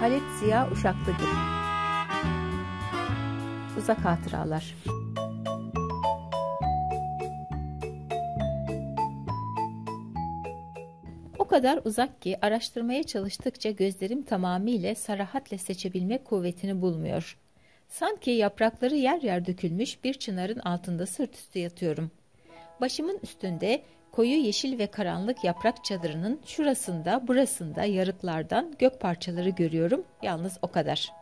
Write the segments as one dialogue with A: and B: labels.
A: Halit Ziya Uşaklıgil Uzak Hatıralar O kadar uzak ki araştırmaya çalıştıkça gözlerim tamamıyla sarahatle seçebilme kuvvetini bulmuyor. Sanki yaprakları yer yer dökülmüş bir çınarın altında sırtüstü yatıyorum. Başımın üstünde koyu yeşil ve karanlık yaprak çadırının şurasında burasında yarıklardan gök parçaları görüyorum yalnız o kadar.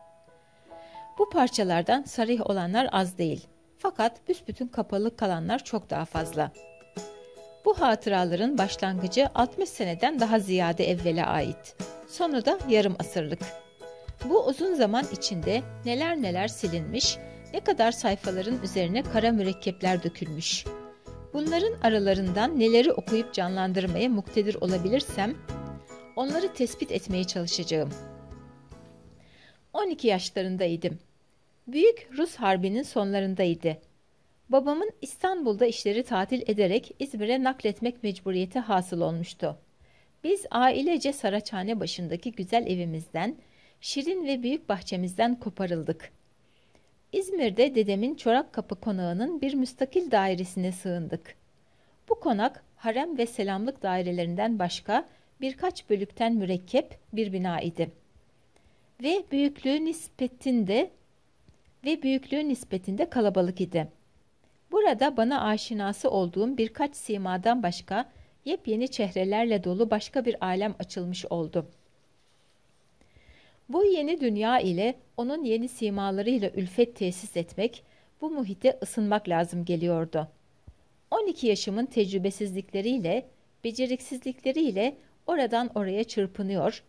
A: Bu parçalardan sarih olanlar az değil fakat büsbütün kapalı kalanlar çok daha fazla. Bu hatıraların başlangıcı 60 seneden daha ziyade evvele ait. Sonu da yarım asırlık. Bu uzun zaman içinde neler neler silinmiş, ne kadar sayfaların üzerine kara mürekkepler dökülmüş.'' Bunların aralarından neleri okuyup canlandırmaya muktedir olabilirsem onları tespit etmeye çalışacağım. 12 yaşlarındaydım. Büyük Rus Harbi'nin sonlarındaydı. Babamın İstanbul'da işleri tatil ederek İzmir'e nakletmek mecburiyeti hasıl olmuştu. Biz ailece Saraçhane başındaki güzel evimizden, şirin ve büyük bahçemizden koparıldık. İzmir'de dedemin çorak kapı konağının bir müstakil dairesine sığındık. Bu konak harem ve selamlık dairelerinden başka birkaç bölükten mürekkep bir bina idi. Ve büyüklüğü nispetinde ve büyüklüğü nispetinde kalabalık idi. Burada bana aşinası olduğum birkaç simadan başka yepyeni çehrelerle dolu başka bir alem açılmış oldu.'' Bu yeni dünya ile onun yeni simalarıyla ülfet tesis etmek, bu muhite ısınmak lazım geliyordu. 12 yaşımın tecrübesizlikleriyle, beceriksizlikleriyle oradan oraya çırpınıyor,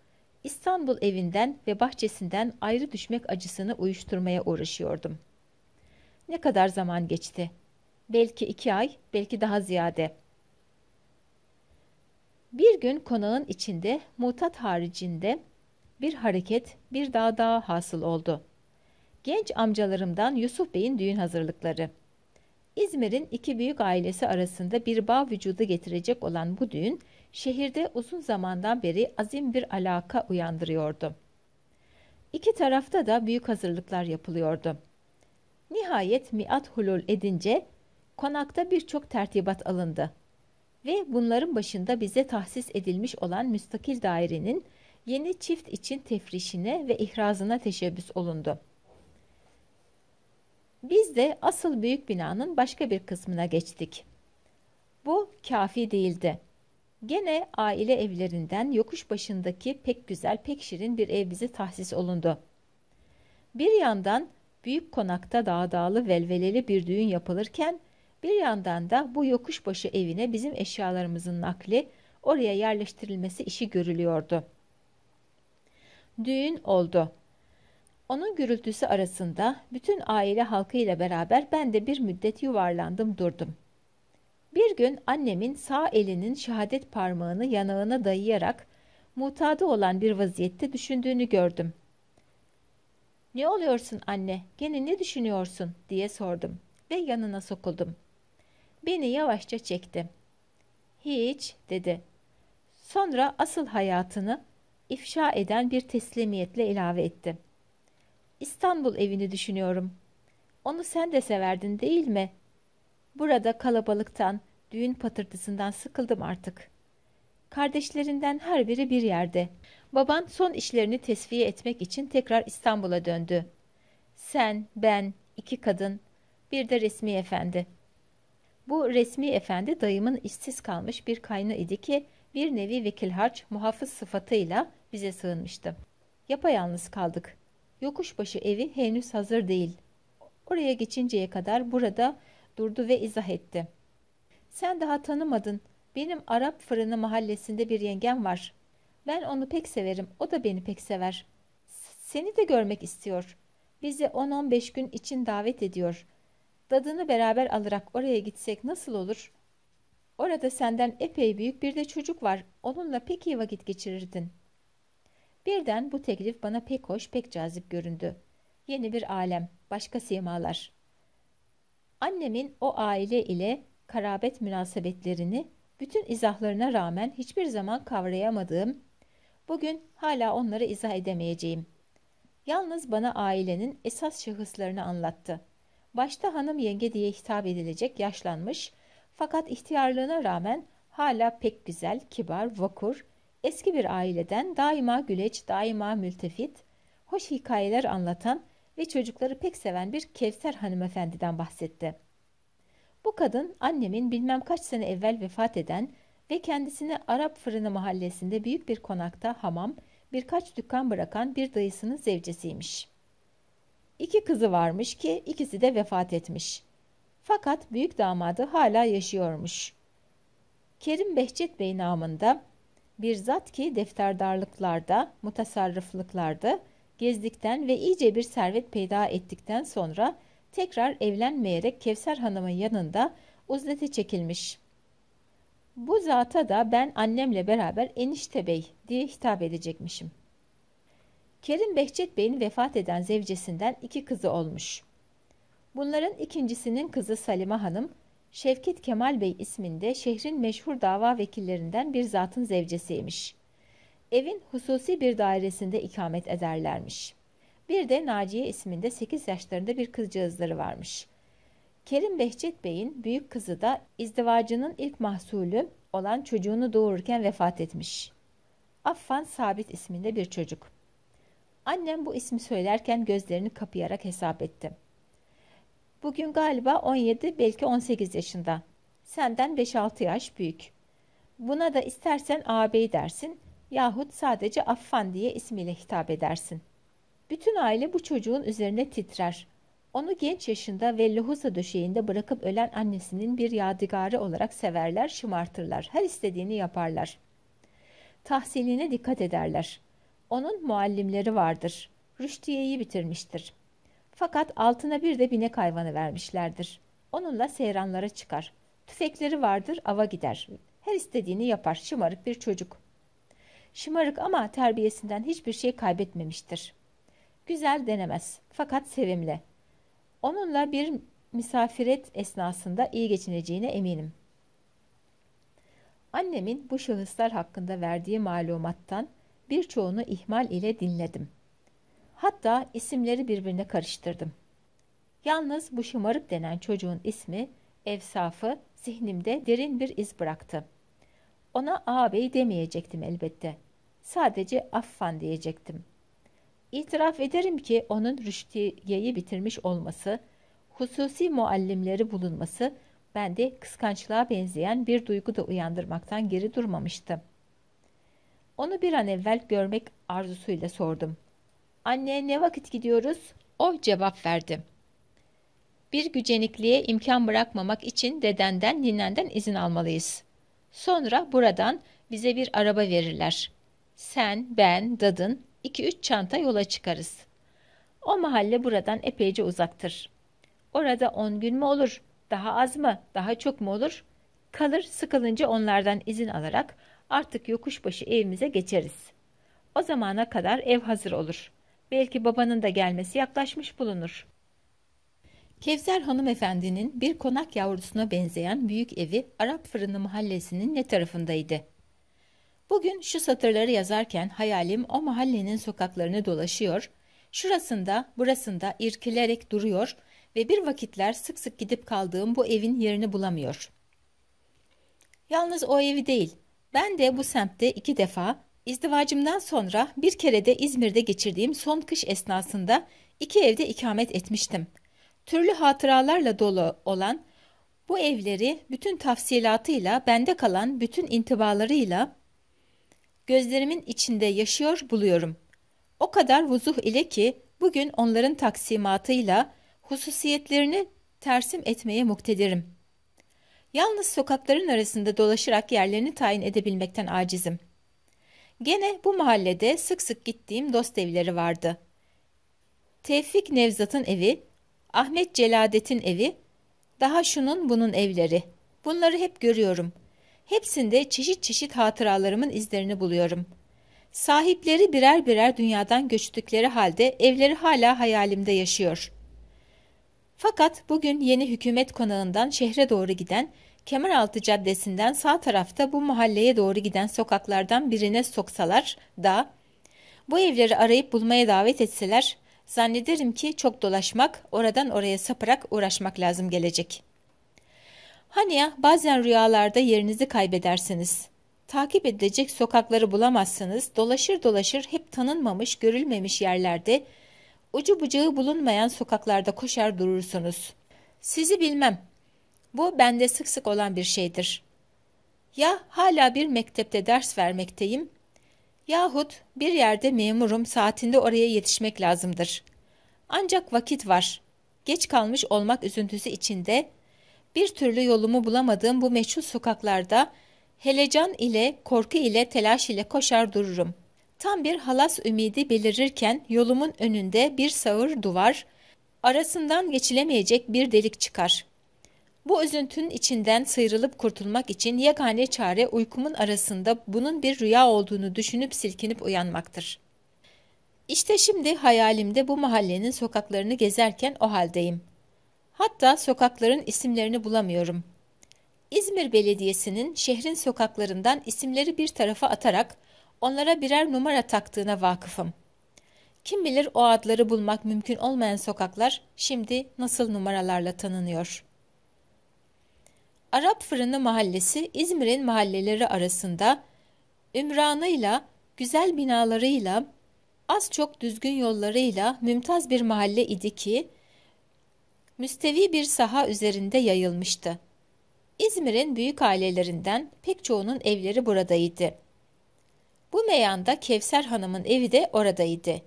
A: İstanbul evinden ve bahçesinden ayrı düşmek acısını uyuşturmaya uğraşıyordum. Ne kadar zaman geçti? Belki iki ay, belki daha ziyade. Bir gün konağın içinde, mutat haricinde bir hareket bir daha daha hasıl oldu. Genç amcalarımdan Yusuf Bey'in düğün hazırlıkları. İzmir'in iki büyük ailesi arasında bir bağ vücudu getirecek olan bu düğün, şehirde uzun zamandan beri azim bir alaka uyandırıyordu. İki tarafta da büyük hazırlıklar yapılıyordu. Nihayet miat hulul edince konakta birçok tertibat alındı ve bunların başında bize tahsis edilmiş olan müstakil dairenin yeni çift için tefrişine ve ihrazına teşebbüs olundu. Biz de asıl büyük binanın başka bir kısmına geçtik. Bu kafi değildi. Gene aile evlerinden yokuş başındaki pek güzel pek şirin bir ev bizi tahsis olundu. Bir yandan büyük konakta dağdağlı velveleli bir düğün yapılırken bir yandan da bu yokuş başı evine bizim eşyalarımızın nakli oraya yerleştirilmesi işi görülüyordu.'' düğün oldu. Onun gürültüsü arasında bütün aile halkıyla beraber ben de bir müddet yuvarlandım durdum. Bir gün annemin sağ elinin şehadet parmağını yanağına dayayarak mutadı olan bir vaziyette düşündüğünü gördüm. Ne oluyorsun anne? Gene ne düşünüyorsun? diye sordum ve yanına sokuldum. Beni yavaşça çekti. Hiç dedi. Sonra asıl hayatını ifşa eden bir teslimiyetle ilave etti. İstanbul evini düşünüyorum. Onu sen de severdin değil mi? Burada kalabalıktan, düğün patırtısından sıkıldım artık. Kardeşlerinden her biri bir yerde. Baban son işlerini tesviye etmek için tekrar İstanbul'a döndü. Sen, ben, iki kadın, bir de resmi efendi. Bu resmi efendi dayımın işsiz kalmış bir kaynı idi ki bir nevi vekil harç muhafız sıfatıyla bize sığınmıştı. Yapayalnız kaldık. Yokuşbaşı evi henüz hazır değil. Oraya geçinceye kadar burada durdu ve izah etti. Sen daha tanımadın. Benim Arap fırını mahallesinde bir yengem var. Ben onu pek severim. O da beni pek sever. Seni de görmek istiyor. Bizi 10-15 gün için davet ediyor. Dadını beraber alarak oraya gitsek nasıl olur? Orada senden epey büyük bir de çocuk var. Onunla pek iyi vakit geçirirdin.'' Birden bu teklif bana pek hoş, pek cazip göründü. Yeni bir alem, başka simalar. Annemin o aile ile karabet münasebetlerini bütün izahlarına rağmen hiçbir zaman kavrayamadığım, bugün hala onları izah edemeyeceğim. Yalnız bana ailenin esas şahıslarını anlattı. Başta hanım yenge diye hitap edilecek yaşlanmış, fakat ihtiyarlığına rağmen hala pek güzel, kibar, vakur, Eski bir aileden daima güleç, daima mültefit, hoş hikayeler anlatan ve çocukları pek seven bir Kevser hanımefendiden bahsetti. Bu kadın annemin bilmem kaç sene evvel vefat eden ve kendisini Arap Fırını mahallesinde büyük bir konakta hamam, birkaç dükkan bırakan bir dayısının zevcesiymiş. İki kızı varmış ki ikisi de vefat etmiş. Fakat büyük damadı hala yaşıyormuş. Kerim Behçet Bey namında bir zat ki defterdarlıklarda, mutasarrıflıklarda gezdikten ve iyice bir servet peyda ettikten sonra tekrar evlenmeyerek Kevser Hanım'ın yanında uzlete çekilmiş. Bu zata da ben annemle beraber enişte bey diye hitap edecekmişim. Kerim Behçet Bey'in vefat eden zevcesinden iki kızı olmuş. Bunların ikincisinin kızı Salima Hanım Şevket Kemal Bey isminde şehrin meşhur dava vekillerinden bir zatın zevcesiymiş. Evin hususi bir dairesinde ikamet ederlermiş. Bir de Naciye isminde 8 yaşlarında bir kızcağızları varmış. Kerim Behçet Bey'in büyük kızı da izdivacının ilk mahsulü olan çocuğunu doğururken vefat etmiş. Affan Sabit isminde bir çocuk. Annem bu ismi söylerken gözlerini kapayarak hesap etti.'' Bugün galiba 17 belki 18 yaşında. Senden 5-6 yaş büyük. Buna da istersen ağabey dersin yahut sadece affan diye ismiyle hitap edersin. Bütün aile bu çocuğun üzerine titrer. Onu genç yaşında ve lohusa döşeğinde bırakıp ölen annesinin bir yadigarı olarak severler, şımartırlar. Her istediğini yaparlar. Tahsiline dikkat ederler. Onun muallimleri vardır. Rüştiye'yi bitirmiştir. Fakat altına bir de binek hayvanı vermişlerdir. Onunla seyranlara çıkar. Tüfekleri vardır, ava gider. Her istediğini yapar, şımarık bir çocuk. Şımarık ama terbiyesinden hiçbir şey kaybetmemiştir. Güzel denemez, fakat sevimli. Onunla bir misafiret esnasında iyi geçineceğine eminim. Annemin bu şahıslar hakkında verdiği malumattan birçoğunu ihmal ile dinledim.'' Hatta isimleri birbirine karıştırdım. Yalnız bu şımarık denen çocuğun ismi, evsafı zihnimde derin bir iz bıraktı. Ona ağabey demeyecektim elbette. Sadece affan diyecektim. İtiraf ederim ki onun rüştiyeyi bitirmiş olması, hususi muallimleri bulunması bende kıskançlığa benzeyen bir duygu da uyandırmaktan geri durmamıştı. Onu bir an evvel görmek arzusuyla sordum. Anne ne vakit gidiyoruz? O cevap verdi. Bir gücenikliğe imkan bırakmamak için dedenden ninenden izin almalıyız. Sonra buradan bize bir araba verirler. Sen, ben, dadın iki üç çanta yola çıkarız. O mahalle buradan epeyce uzaktır. Orada on gün mü olur, daha az mı, daha çok mu olur? Kalır sıkılınca onlardan izin alarak artık yokuşbaşı evimize geçeriz. O zamana kadar ev hazır olur. Belki babanın da gelmesi yaklaşmış bulunur. Kevser hanımefendinin bir konak yavrusuna benzeyen büyük evi Arap Fırını mahallesinin ne tarafındaydı? Bugün şu satırları yazarken hayalim o mahallenin sokaklarını dolaşıyor, şurasında burasında irkilerek duruyor ve bir vakitler sık sık gidip kaldığım bu evin yerini bulamıyor. Yalnız o evi değil, ben de bu semtte iki defa İzdivacımdan sonra bir kere de İzmir'de geçirdiğim son kış esnasında iki evde ikamet etmiştim. Türlü hatıralarla dolu olan bu evleri bütün tafsilatıyla, bende kalan bütün intibalarıyla gözlerimin içinde yaşıyor buluyorum. O kadar vuzuh ile ki bugün onların taksimatıyla hususiyetlerini tersim etmeye muktedirim. Yalnız sokakların arasında dolaşarak yerlerini tayin edebilmekten acizim.'' Gene bu mahallede sık sık gittiğim dost evleri vardı. Tevfik Nevzat'ın evi, Ahmet Celadet'in evi, daha şunun bunun evleri. Bunları hep görüyorum. Hepsinde çeşit çeşit hatıralarımın izlerini buluyorum. Sahipleri birer birer dünyadan göçtükleri halde evleri hala hayalimde yaşıyor. Fakat bugün yeni hükümet konağından şehre doğru giden Kemeraltı Caddesi'nden sağ tarafta bu mahalleye doğru giden sokaklardan birine soksalar da bu evleri arayıp bulmaya davet etseler zannederim ki çok dolaşmak, oradan oraya saparak uğraşmak lazım gelecek. Hani ya bazen rüyalarda yerinizi kaybedersiniz. Takip edilecek sokakları bulamazsınız, dolaşır dolaşır hep tanınmamış, görülmemiş yerlerde, ucu bucağı bulunmayan sokaklarda koşar durursunuz. Sizi bilmem bu bende sık sık olan bir şeydir. Ya hala bir mektepte ders vermekteyim yahut bir yerde memurum saatinde oraya yetişmek lazımdır. Ancak vakit var. Geç kalmış olmak üzüntüsü içinde bir türlü yolumu bulamadığım bu meçhul sokaklarda helecan ile, korku ile, telaş ile koşar dururum. Tam bir halas ümidi belirirken yolumun önünde bir sağır duvar, arasından geçilemeyecek bir delik çıkar. Bu üzüntünün içinden sıyrılıp kurtulmak için yegane çare uykumun arasında bunun bir rüya olduğunu düşünüp silkinip uyanmaktır. İşte şimdi hayalimde bu mahallenin sokaklarını gezerken o haldeyim. Hatta sokakların isimlerini bulamıyorum. İzmir Belediyesi'nin şehrin sokaklarından isimleri bir tarafa atarak onlara birer numara taktığına vakıfım. Kim bilir o adları bulmak mümkün olmayan sokaklar şimdi nasıl numaralarla tanınıyor.'' Arap Fırını Mahallesi İzmir'in mahalleleri arasında ümranıyla, güzel binalarıyla, az çok düzgün yollarıyla mümtaz bir mahalle idi ki müstevi bir saha üzerinde yayılmıştı. İzmir'in büyük ailelerinden pek çoğunun evleri buradaydı. Bu meyanda Kevser Hanım'ın evi de oradaydı.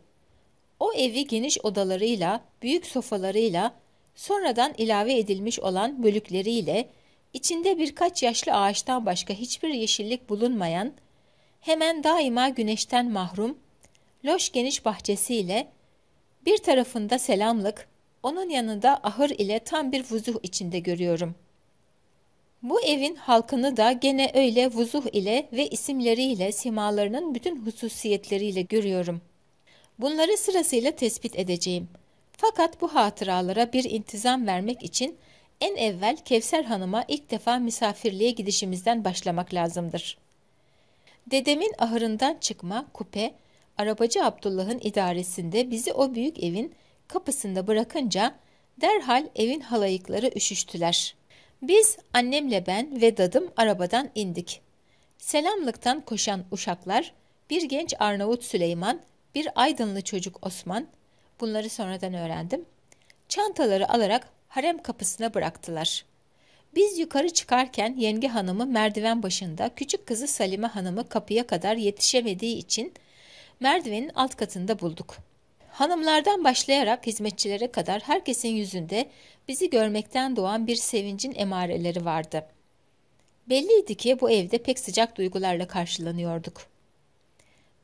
A: O evi geniş odalarıyla, büyük sofalarıyla, sonradan ilave edilmiş olan bölükleriyle İçinde birkaç yaşlı ağaçtan başka hiçbir yeşillik bulunmayan, hemen daima güneşten mahrum, loş geniş bahçesiyle, bir tarafında selamlık, onun yanında ahır ile tam bir vuzuh içinde görüyorum. Bu evin halkını da gene öyle vuzuh ile ve isimleriyle simalarının bütün hususiyetleriyle görüyorum. Bunları sırasıyla tespit edeceğim. Fakat bu hatıralara bir intizam vermek için en evvel Kevser Hanım'a ilk defa misafirliğe gidişimizden başlamak lazımdır. Dedemin ahırından çıkma kupe, arabacı Abdullah'ın idaresinde bizi o büyük evin kapısında bırakınca derhal evin halayıkları üşüştüler. Biz annemle ben ve dadım arabadan indik. Selamlıktan koşan uşaklar, bir genç Arnavut Süleyman, bir aydınlı çocuk Osman, bunları sonradan öğrendim, çantaları alarak harem kapısına bıraktılar. Biz yukarı çıkarken yenge hanımı merdiven başında küçük kızı Salime hanımı kapıya kadar yetişemediği için merdivenin alt katında bulduk. Hanımlardan başlayarak hizmetçilere kadar herkesin yüzünde bizi görmekten doğan bir sevincin emareleri vardı. Belliydi ki bu evde pek sıcak duygularla karşılanıyorduk.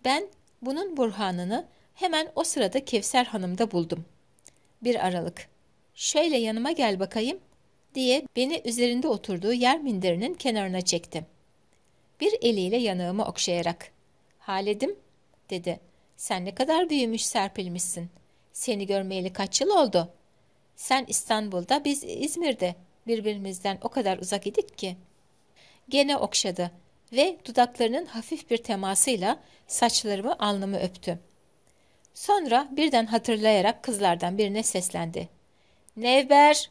A: Ben bunun burhanını hemen o sırada Kevser Hanım'da buldum. Bir Aralık şöyle yanıma gel bakayım diye beni üzerinde oturduğu yer minderinin kenarına çekti. Bir eliyle yanağımı okşayarak. Haledim dedi. Sen ne kadar büyümüş serpilmişsin. Seni görmeyeli kaç yıl oldu? Sen İstanbul'da biz İzmir'de birbirimizden o kadar uzak idik ki. Gene okşadı ve dudaklarının hafif bir temasıyla saçlarımı alnımı öptü. Sonra birden hatırlayarak kızlardan birine seslendi. Nevber.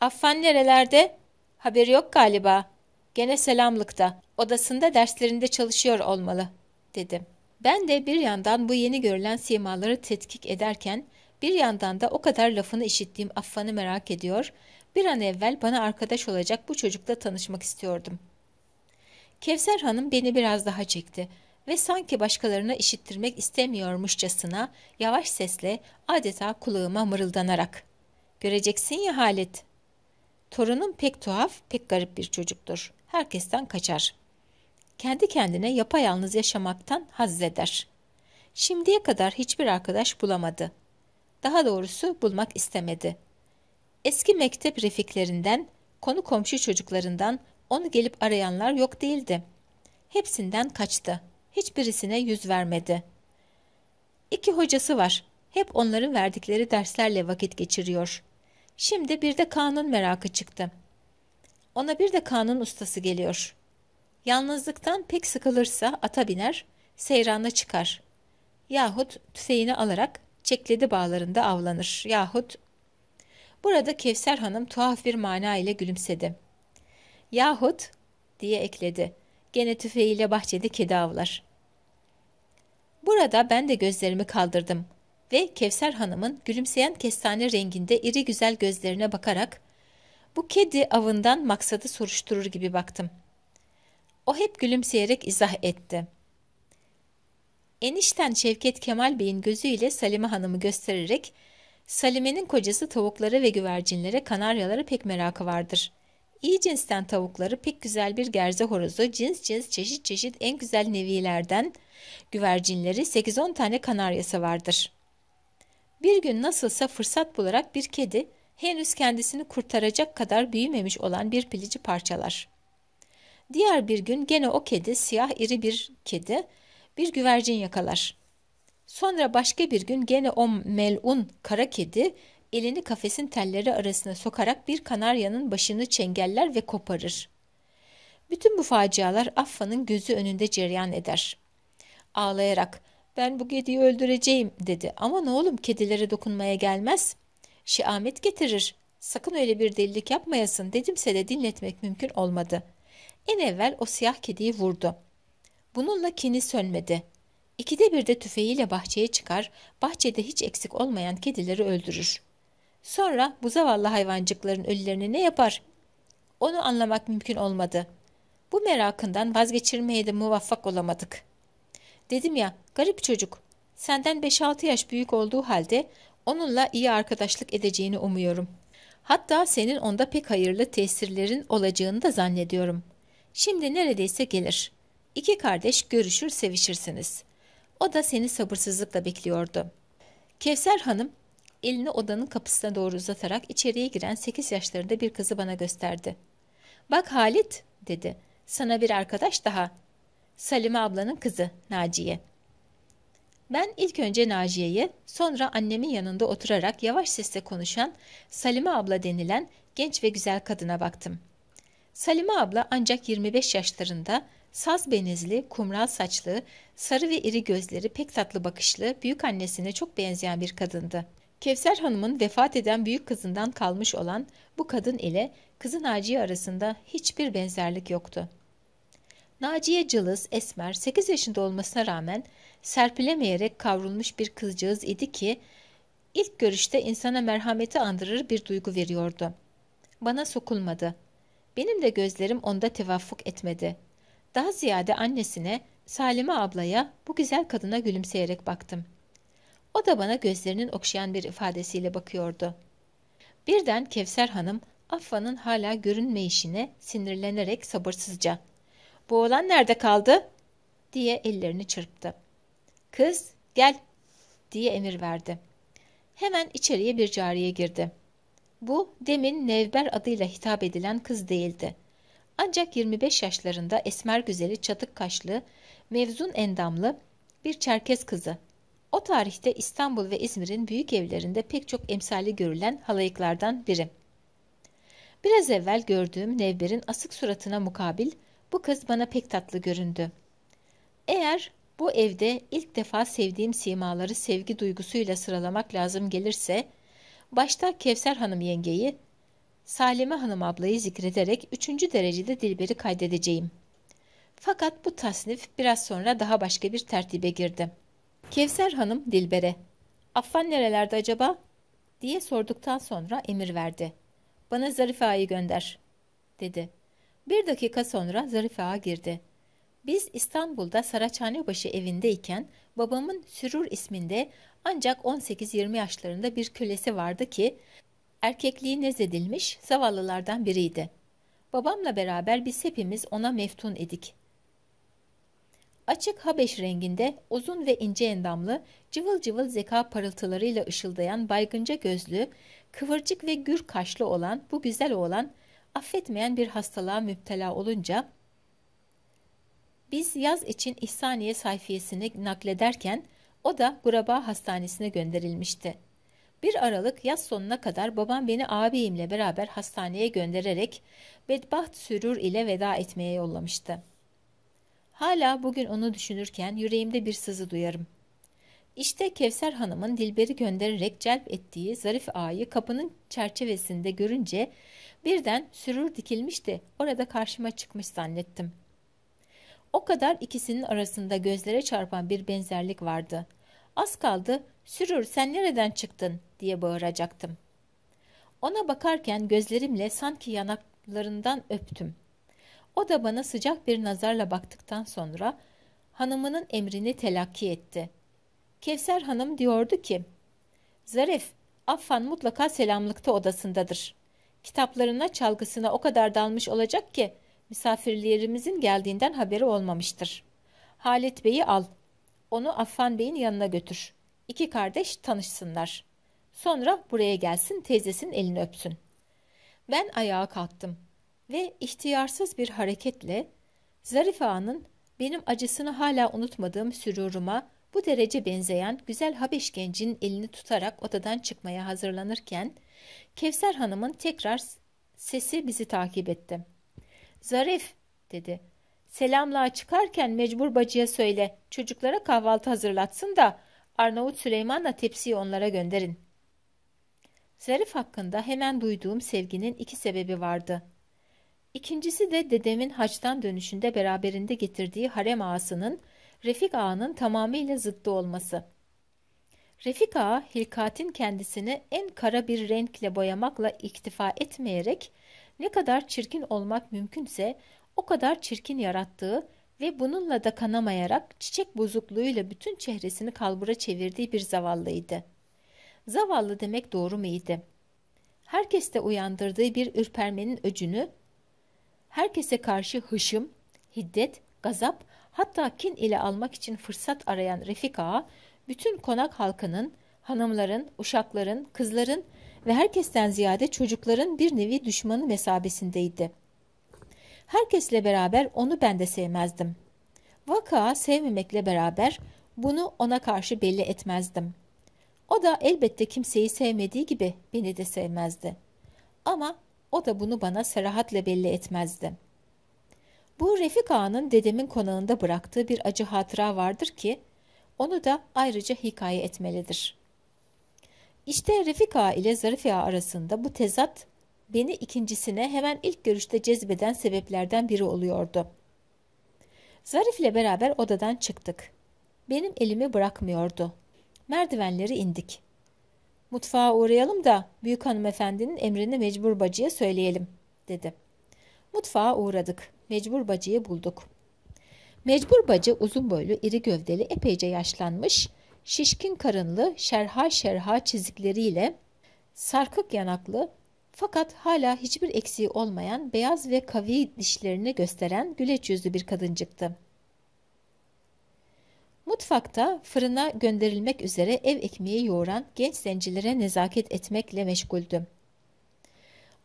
A: Affan nerelerde? Haberi yok galiba. Gene selamlıkta. Odasında derslerinde çalışıyor olmalı, dedim. Ben de bir yandan bu yeni görülen simaları tetkik ederken, bir yandan da o kadar lafını işittiğim Affan'ı merak ediyor, bir an evvel bana arkadaş olacak bu çocukla tanışmak istiyordum. Kevser Hanım beni biraz daha çekti ve sanki başkalarına işittirmek istemiyormuşçasına yavaş sesle adeta kulağıma mırıldanarak Göreceksin ya Halit. Torunum pek tuhaf, pek garip bir çocuktur. Herkesten kaçar. Kendi kendine yapayalnız yaşamaktan haz eder. Şimdiye kadar hiçbir arkadaş bulamadı. Daha doğrusu bulmak istemedi. Eski mektep refiklerinden, konu komşu çocuklarından onu gelip arayanlar yok değildi. Hepsinden kaçtı. Hiçbirisine yüz vermedi. İki hocası var. Hep onların verdikleri derslerle vakit geçiriyor. Şimdi bir de Kanun merakı çıktı. Ona bir de Kanun ustası geliyor. Yalnızlıktan pek sıkılırsa ata biner, seyranla çıkar. Yahut tüfeğini alarak çekledi bağlarında avlanır. Yahut... Burada Kevser Hanım tuhaf bir mana ile gülümsedi. Yahut diye ekledi. Gene tüfeğiyle bahçede kedi avlar. Burada ben de gözlerimi kaldırdım ve Kevser Hanım'ın gülümseyen kestane renginde iri güzel gözlerine bakarak bu kedi avından maksadı soruşturur gibi baktım. O hep gülümseyerek izah etti. Enişten Şevket Kemal Bey'in gözüyle Salime Hanım'ı göstererek Salime'nin kocası tavuklara ve güvercinlere, kanaryalara pek merakı vardır. İyi cinsten tavukları pek güzel bir gerze horozu, cins cins çeşit çeşit en güzel nevilerden güvercinleri 8-10 tane kanaryası vardır.'' Bir gün nasılsa fırsat bularak bir kedi henüz kendisini kurtaracak kadar büyümemiş olan bir pilici parçalar. Diğer bir gün gene o kedi siyah iri bir kedi bir güvercin yakalar. Sonra başka bir gün gene o melun kara kedi elini kafesin telleri arasına sokarak bir kanaryanın başını çengeller ve koparır. Bütün bu facialar Affa'nın gözü önünde cereyan eder. Ağlayarak ben bu kediyi öldüreceğim dedi. Aman oğlum kedilere dokunmaya gelmez. Şiamet getirir. Sakın öyle bir delilik yapmayasın dedimse de dinletmek mümkün olmadı. En evvel o siyah kediyi vurdu. Bununla kini sönmedi. İkide bir de tüfeğiyle bahçeye çıkar, bahçede hiç eksik olmayan kedileri öldürür. Sonra bu zavallı hayvancıkların ölülerini ne yapar? Onu anlamak mümkün olmadı. Bu merakından vazgeçirmeye de muvaffak olamadık.'' Dedim ya garip çocuk. Senden 5-6 yaş büyük olduğu halde onunla iyi arkadaşlık edeceğini umuyorum. Hatta senin onda pek hayırlı tesirlerin olacağını da zannediyorum. Şimdi neredeyse gelir. İki kardeş görüşür sevişirsiniz. O da seni sabırsızlıkla bekliyordu. Kevser Hanım elini odanın kapısına doğru uzatarak içeriye giren 8 yaşlarında bir kızı bana gösterdi. Bak Halit dedi. Sana bir arkadaş daha Salime ablanın kızı Naciye. Ben ilk önce Naciye'ye sonra annemin yanında oturarak yavaş sesle konuşan Salime abla denilen genç ve güzel kadına baktım. Salime abla ancak 25 yaşlarında saz benizli, kumral saçlı, sarı ve iri gözleri pek tatlı bakışlı, büyük annesine çok benzeyen bir kadındı. Kevser Hanım'ın vefat eden büyük kızından kalmış olan bu kadın ile kızı Naciye arasında hiçbir benzerlik yoktu. Naciye Cılız Esmer 8 yaşında olmasına rağmen serpilemeyerek kavrulmuş bir kızcağız idi ki ilk görüşte insana merhameti andırır bir duygu veriyordu. Bana sokulmadı. Benim de gözlerim onda tevaffuk etmedi. Daha ziyade annesine, Salime ablaya, bu güzel kadına gülümseyerek baktım. O da bana gözlerinin okşayan bir ifadesiyle bakıyordu. Birden Kevser Hanım, Affa'nın hala görünmeyişine sinirlenerek sabırsızca bu oğlan nerede kaldı? diye ellerini çırptı. Kız gel diye emir verdi. Hemen içeriye bir cariye girdi. Bu demin Nevber adıyla hitap edilen kız değildi. Ancak 25 yaşlarında esmer güzeli çatık kaşlı, mevzun endamlı bir Çerkez kızı. O tarihte İstanbul ve İzmir'in büyük evlerinde pek çok emsali görülen halayıklardan biri. Biraz evvel gördüğüm Nevber'in asık suratına mukabil bu kız bana pek tatlı göründü. Eğer bu evde ilk defa sevdiğim simaları sevgi duygusuyla sıralamak lazım gelirse, başta Kevser Hanım yengeyi, Salime Hanım ablayı zikrederek üçüncü derecede Dilber'i kaydedeceğim. Fakat bu tasnif biraz sonra daha başka bir tertibe girdi. Kevser Hanım Dilber'e, ''Affan nerelerde acaba?'' diye sorduktan sonra emir verdi. ''Bana Zarife Ağa'yı gönder.'' dedi. Bir dakika sonra Zarife Ağa girdi. Biz İstanbul'da Saraçhanebaşı evindeyken babamın Sürur isminde ancak 18-20 yaşlarında bir kölesi vardı ki erkekliği nezedilmiş zavallılardan biriydi. Babamla beraber biz hepimiz ona meftun edik. Açık Habeş renginde uzun ve ince endamlı, cıvıl cıvıl zeka parıltılarıyla ışıldayan baygınca gözlü, kıvırcık ve gür kaşlı olan bu güzel oğlan affetmeyen bir hastalığa müptela olunca biz yaz için İhsaniye sayfiyesini naklederken o da Guraba Hastanesi'ne gönderilmişti. Bir Aralık yaz sonuna kadar babam beni ağabeyimle beraber hastaneye göndererek bedbaht sürür ile veda etmeye yollamıştı. Hala bugün onu düşünürken yüreğimde bir sızı duyarım. İşte Kevser Hanım'ın Dilber'i göndererek celp ettiği zarif ağayı kapının çerçevesinde görünce birden sürür dikilmişti. Orada karşıma çıkmış zannettim. O kadar ikisinin arasında gözlere çarpan bir benzerlik vardı. Az kaldı sürür sen nereden çıktın diye bağıracaktım. Ona bakarken gözlerimle sanki yanaklarından öptüm. O da bana sıcak bir nazarla baktıktan sonra hanımının emrini telakki etti.'' Kevser Hanım diyordu ki, Zarif, Affan mutlaka selamlıkta odasındadır. Kitaplarına, çalgısına o kadar dalmış olacak ki, misafirlerimizin geldiğinden haberi olmamıştır. Halit Bey'i al, onu Affan Bey'in yanına götür. İki kardeş tanışsınlar. Sonra buraya gelsin, teyzesinin elini öpsün. Ben ayağa kalktım ve ihtiyarsız bir hareketle Zarif Ağa'nın benim acısını hala unutmadığım süruruma bu derece benzeyen güzel Habeş gencinin elini tutarak odadan çıkmaya hazırlanırken Kevser Hanım'ın tekrar sesi bizi takip etti. Zarif dedi. Selamlığa çıkarken mecbur bacıya söyle çocuklara kahvaltı hazırlatsın da Arnavut Süleyman'la tepsiyi onlara gönderin. Zarif hakkında hemen duyduğum sevginin iki sebebi vardı. İkincisi de dedemin haçtan dönüşünde beraberinde getirdiği harem ağasının Refik Ağa'nın tamamıyla zıttı olması. Refik Ağa, Hilkat'in kendisini en kara bir renkle boyamakla iktifa etmeyerek ne kadar çirkin olmak mümkünse o kadar çirkin yarattığı ve bununla da kanamayarak çiçek bozukluğuyla bütün çehresini kalbura çevirdiği bir zavallıydı. Zavallı demek doğru muydu? Herkeste uyandırdığı bir ürpermenin öcünü, herkese karşı hışım, hiddet, gazap hatta kin ile almak için fırsat arayan Refik Ağa, bütün konak halkının, hanımların, uşakların, kızların ve herkesten ziyade çocukların bir nevi düşmanı mesabesindeydi. Herkesle beraber onu ben de sevmezdim. Vaka sevmemekle beraber bunu ona karşı belli etmezdim. O da elbette kimseyi sevmediği gibi beni de sevmezdi. Ama o da bunu bana serahatle belli etmezdi.'' Bu Refik Ağa'nın dedemin konağında bıraktığı bir acı hatıra vardır ki onu da ayrıca hikaye etmelidir. İşte Refik Ağa ile Zarif Ağa arasında bu tezat beni ikincisine hemen ilk görüşte cezbeden sebeplerden biri oluyordu. Zarif ile beraber odadan çıktık. Benim elimi bırakmıyordu. Merdivenleri indik. Mutfağa uğrayalım da büyük hanımefendinin emrini mecbur bacıya söyleyelim dedi. Mutfağa uğradık. Mecbur bacıyı bulduk. Mecbur bacı uzun boylu, iri gövdeli, epeyce yaşlanmış, şişkin karınlı, şerha şerha çizikleriyle, sarkık yanaklı, fakat hala hiçbir eksiği olmayan beyaz ve kavi dişlerini gösteren güleç yüzlü bir kadıncıktı. Mutfakta fırına gönderilmek üzere ev ekmeği yoğuran genç zencilere nezaket etmekle meşguldüm.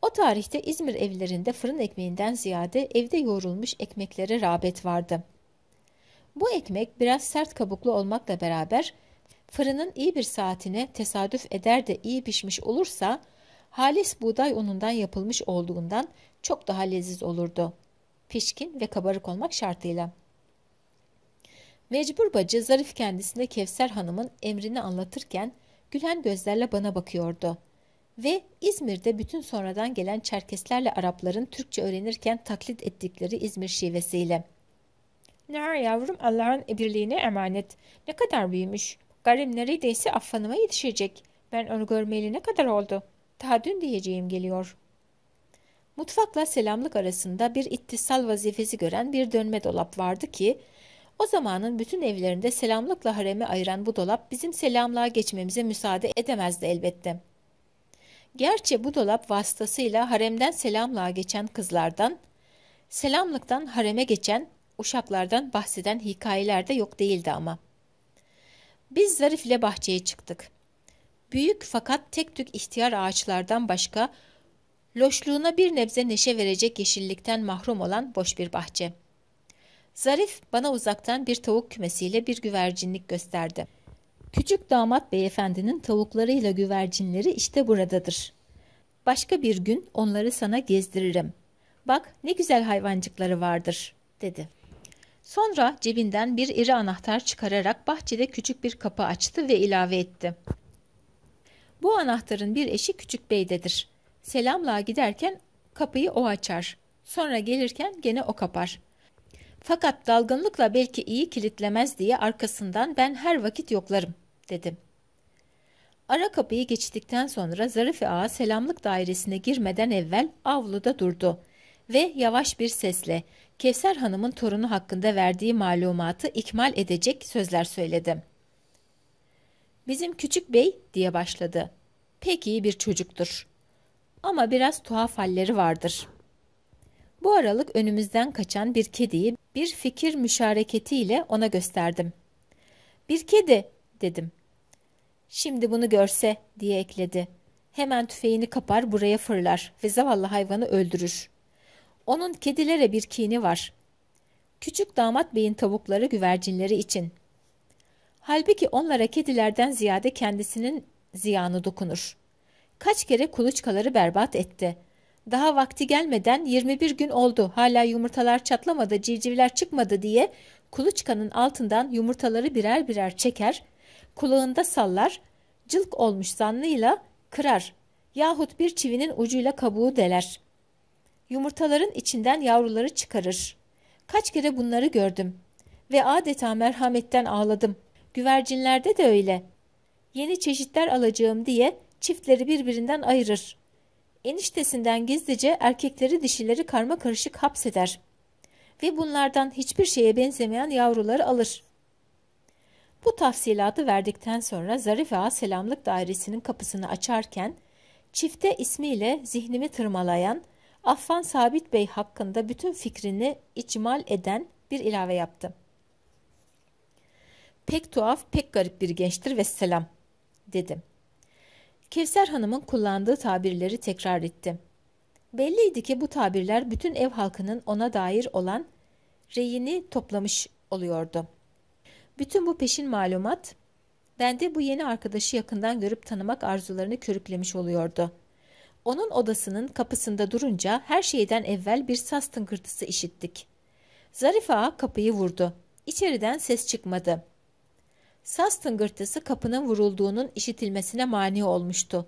A: O tarihte İzmir evlerinde fırın ekmeğinden ziyade evde yoğrulmuş ekmeklere rağbet vardı. Bu ekmek biraz sert kabuklu olmakla beraber fırının iyi bir saatine tesadüf eder de iyi pişmiş olursa halis buğday unundan yapılmış olduğundan çok daha leziz olurdu. Pişkin ve kabarık olmak şartıyla. Mecbur bacı zarif kendisine Kevser Hanım'ın emrini anlatırken gülen gözlerle bana bakıyordu ve İzmir'de bütün sonradan gelen Çerkeslerle Arapların Türkçe öğrenirken taklit ettikleri İzmir şivesiyle. Ne yavrum Allah'ın birliğine emanet. Ne kadar büyümüş. Garim neredeyse affanıma yetişecek. Ben onu görmeyeli ne kadar oldu. Daha dün diyeceğim geliyor. Mutfakla selamlık arasında bir ittisal vazifesi gören bir dönme dolap vardı ki, o zamanın bütün evlerinde selamlıkla haremi ayıran bu dolap bizim selamlığa geçmemize müsaade edemezdi elbette.'' Gerçi bu dolap vasıtasıyla haremden selamlığa geçen kızlardan, selamlıktan hareme geçen uşaklardan bahseden hikayeler de yok değildi ama. Biz Zarif ile bahçeye çıktık. Büyük fakat tek tük ihtiyar ağaçlardan başka loşluğuna bir nebze neşe verecek yeşillikten mahrum olan boş bir bahçe. Zarif bana uzaktan bir tavuk kümesiyle bir güvercinlik gösterdi. Küçük damat beyefendinin tavuklarıyla güvercinleri işte buradadır. Başka bir gün onları sana gezdiririm. Bak ne güzel hayvancıkları vardır, dedi. Sonra cebinden bir iri anahtar çıkararak bahçede küçük bir kapı açtı ve ilave etti. Bu anahtarın bir eşi küçük beydedir. Selamlığa giderken kapıyı o açar. Sonra gelirken gene o kapar. Fakat dalgınlıkla belki iyi kilitlemez diye arkasından ben her vakit yoklarım dedim. Ara kapıyı geçtikten sonra Zarife Ağa selamlık dairesine girmeden evvel avluda durdu ve yavaş bir sesle Kevser Hanım'ın torunu hakkında verdiği malumatı ikmal edecek sözler söyledi. Bizim küçük bey diye başladı. Pek iyi bir çocuktur. Ama biraz tuhaf halleri vardır.'' Bu aralık önümüzden kaçan bir kediyi bir fikir müşareketiyle ona gösterdim. Bir kedi dedim. Şimdi bunu görse diye ekledi. Hemen tüfeğini kapar buraya fırlar ve zavallı hayvanı öldürür. Onun kedilere bir kini var. Küçük damat beyin tavukları güvercinleri için. Halbuki onlara kedilerden ziyade kendisinin ziyanı dokunur. Kaç kere kuluçkaları berbat etti.'' daha vakti gelmeden 21 gün oldu hala yumurtalar çatlamadı civcivler çıkmadı diye kuluçkanın altından yumurtaları birer birer çeker, kulağında sallar, cılk olmuş zanlıyla kırar yahut bir çivinin ucuyla kabuğu deler. Yumurtaların içinden yavruları çıkarır. Kaç kere bunları gördüm ve adeta merhametten ağladım. Güvercinlerde de öyle. Yeni çeşitler alacağım diye çiftleri birbirinden ayırır. Eniştesinden gizlice erkekleri dişileri karma karışık hapseder ve bunlardan hiçbir şeye benzemeyen yavruları alır. Bu tafsilatı verdikten sonra Zarif Ağa selamlık dairesinin kapısını açarken çifte ismiyle zihnimi tırmalayan Affan Sabit Bey hakkında bütün fikrini icmal eden bir ilave yaptı. Pek tuhaf, pek garip bir gençtir ve selam dedim. Kevser Hanım'ın kullandığı tabirleri tekrar etti. Belliydi ki bu tabirler bütün ev halkının ona dair olan reyini toplamış oluyordu. Bütün bu peşin malumat bende bu yeni arkadaşı yakından görüp tanımak arzularını körüklemiş oluyordu. Onun odasının kapısında durunca her şeyden evvel bir saz tıngırtısı işittik. Zarife kapıyı vurdu. İçeriden ses çıkmadı.'' Saz tıngırtısı kapının vurulduğunun işitilmesine mani olmuştu.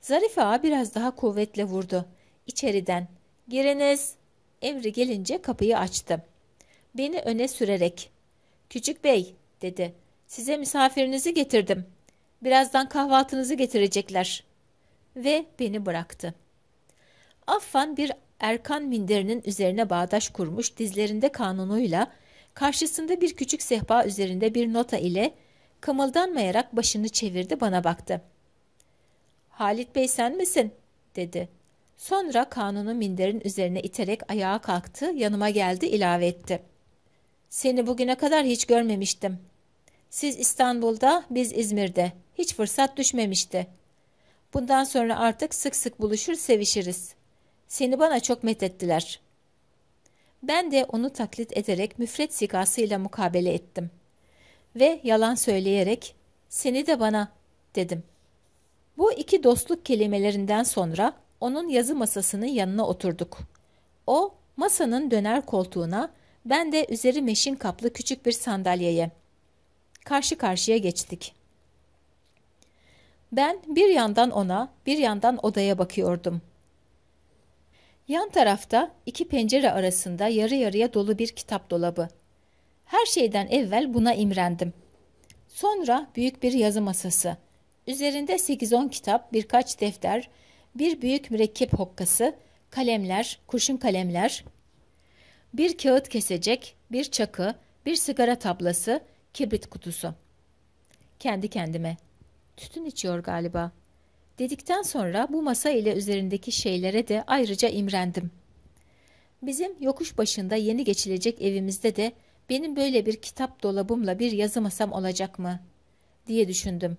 A: Zarife Ağa biraz daha kuvvetle vurdu. İçeriden giriniz emri gelince kapıyı açtı. Beni öne sürerek küçük bey dedi size misafirinizi getirdim. Birazdan kahvaltınızı getirecekler ve beni bıraktı. Affan bir Erkan minderinin üzerine bağdaş kurmuş dizlerinde kanunuyla karşısında bir küçük sehpa üzerinde bir nota ile Kımıldanmayarak başını çevirdi bana baktı. Halit Bey sen misin? dedi. Sonra kanunu minderin üzerine iterek ayağa kalktı, yanıma geldi, ilave etti. Seni bugüne kadar hiç görmemiştim. Siz İstanbul'da, biz İzmir'de. Hiç fırsat düşmemişti. Bundan sonra artık sık sık buluşur, sevişiriz. Seni bana çok methettiler. Ben de onu taklit ederek müfret sikasıyla mukabele ettim ve yalan söyleyerek seni de bana dedim. Bu iki dostluk kelimelerinden sonra onun yazı masasının yanına oturduk. O masanın döner koltuğuna, ben de üzeri meşin kaplı küçük bir sandalyeye. Karşı karşıya geçtik. Ben bir yandan ona, bir yandan odaya bakıyordum. Yan tarafta iki pencere arasında yarı yarıya dolu bir kitap dolabı. Her şeyden evvel buna imrendim. Sonra büyük bir yazı masası. Üzerinde 8-10 kitap, birkaç defter, bir büyük mürekkep hokkası, kalemler, kurşun kalemler, bir kağıt kesecek, bir çakı, bir sigara tablası, kibrit kutusu. Kendi kendime. Tütün içiyor galiba. Dedikten sonra bu masa ile üzerindeki şeylere de ayrıca imrendim. Bizim yokuş başında yeni geçilecek evimizde de benim böyle bir kitap dolabımla bir yazı masam olacak mı diye düşündüm.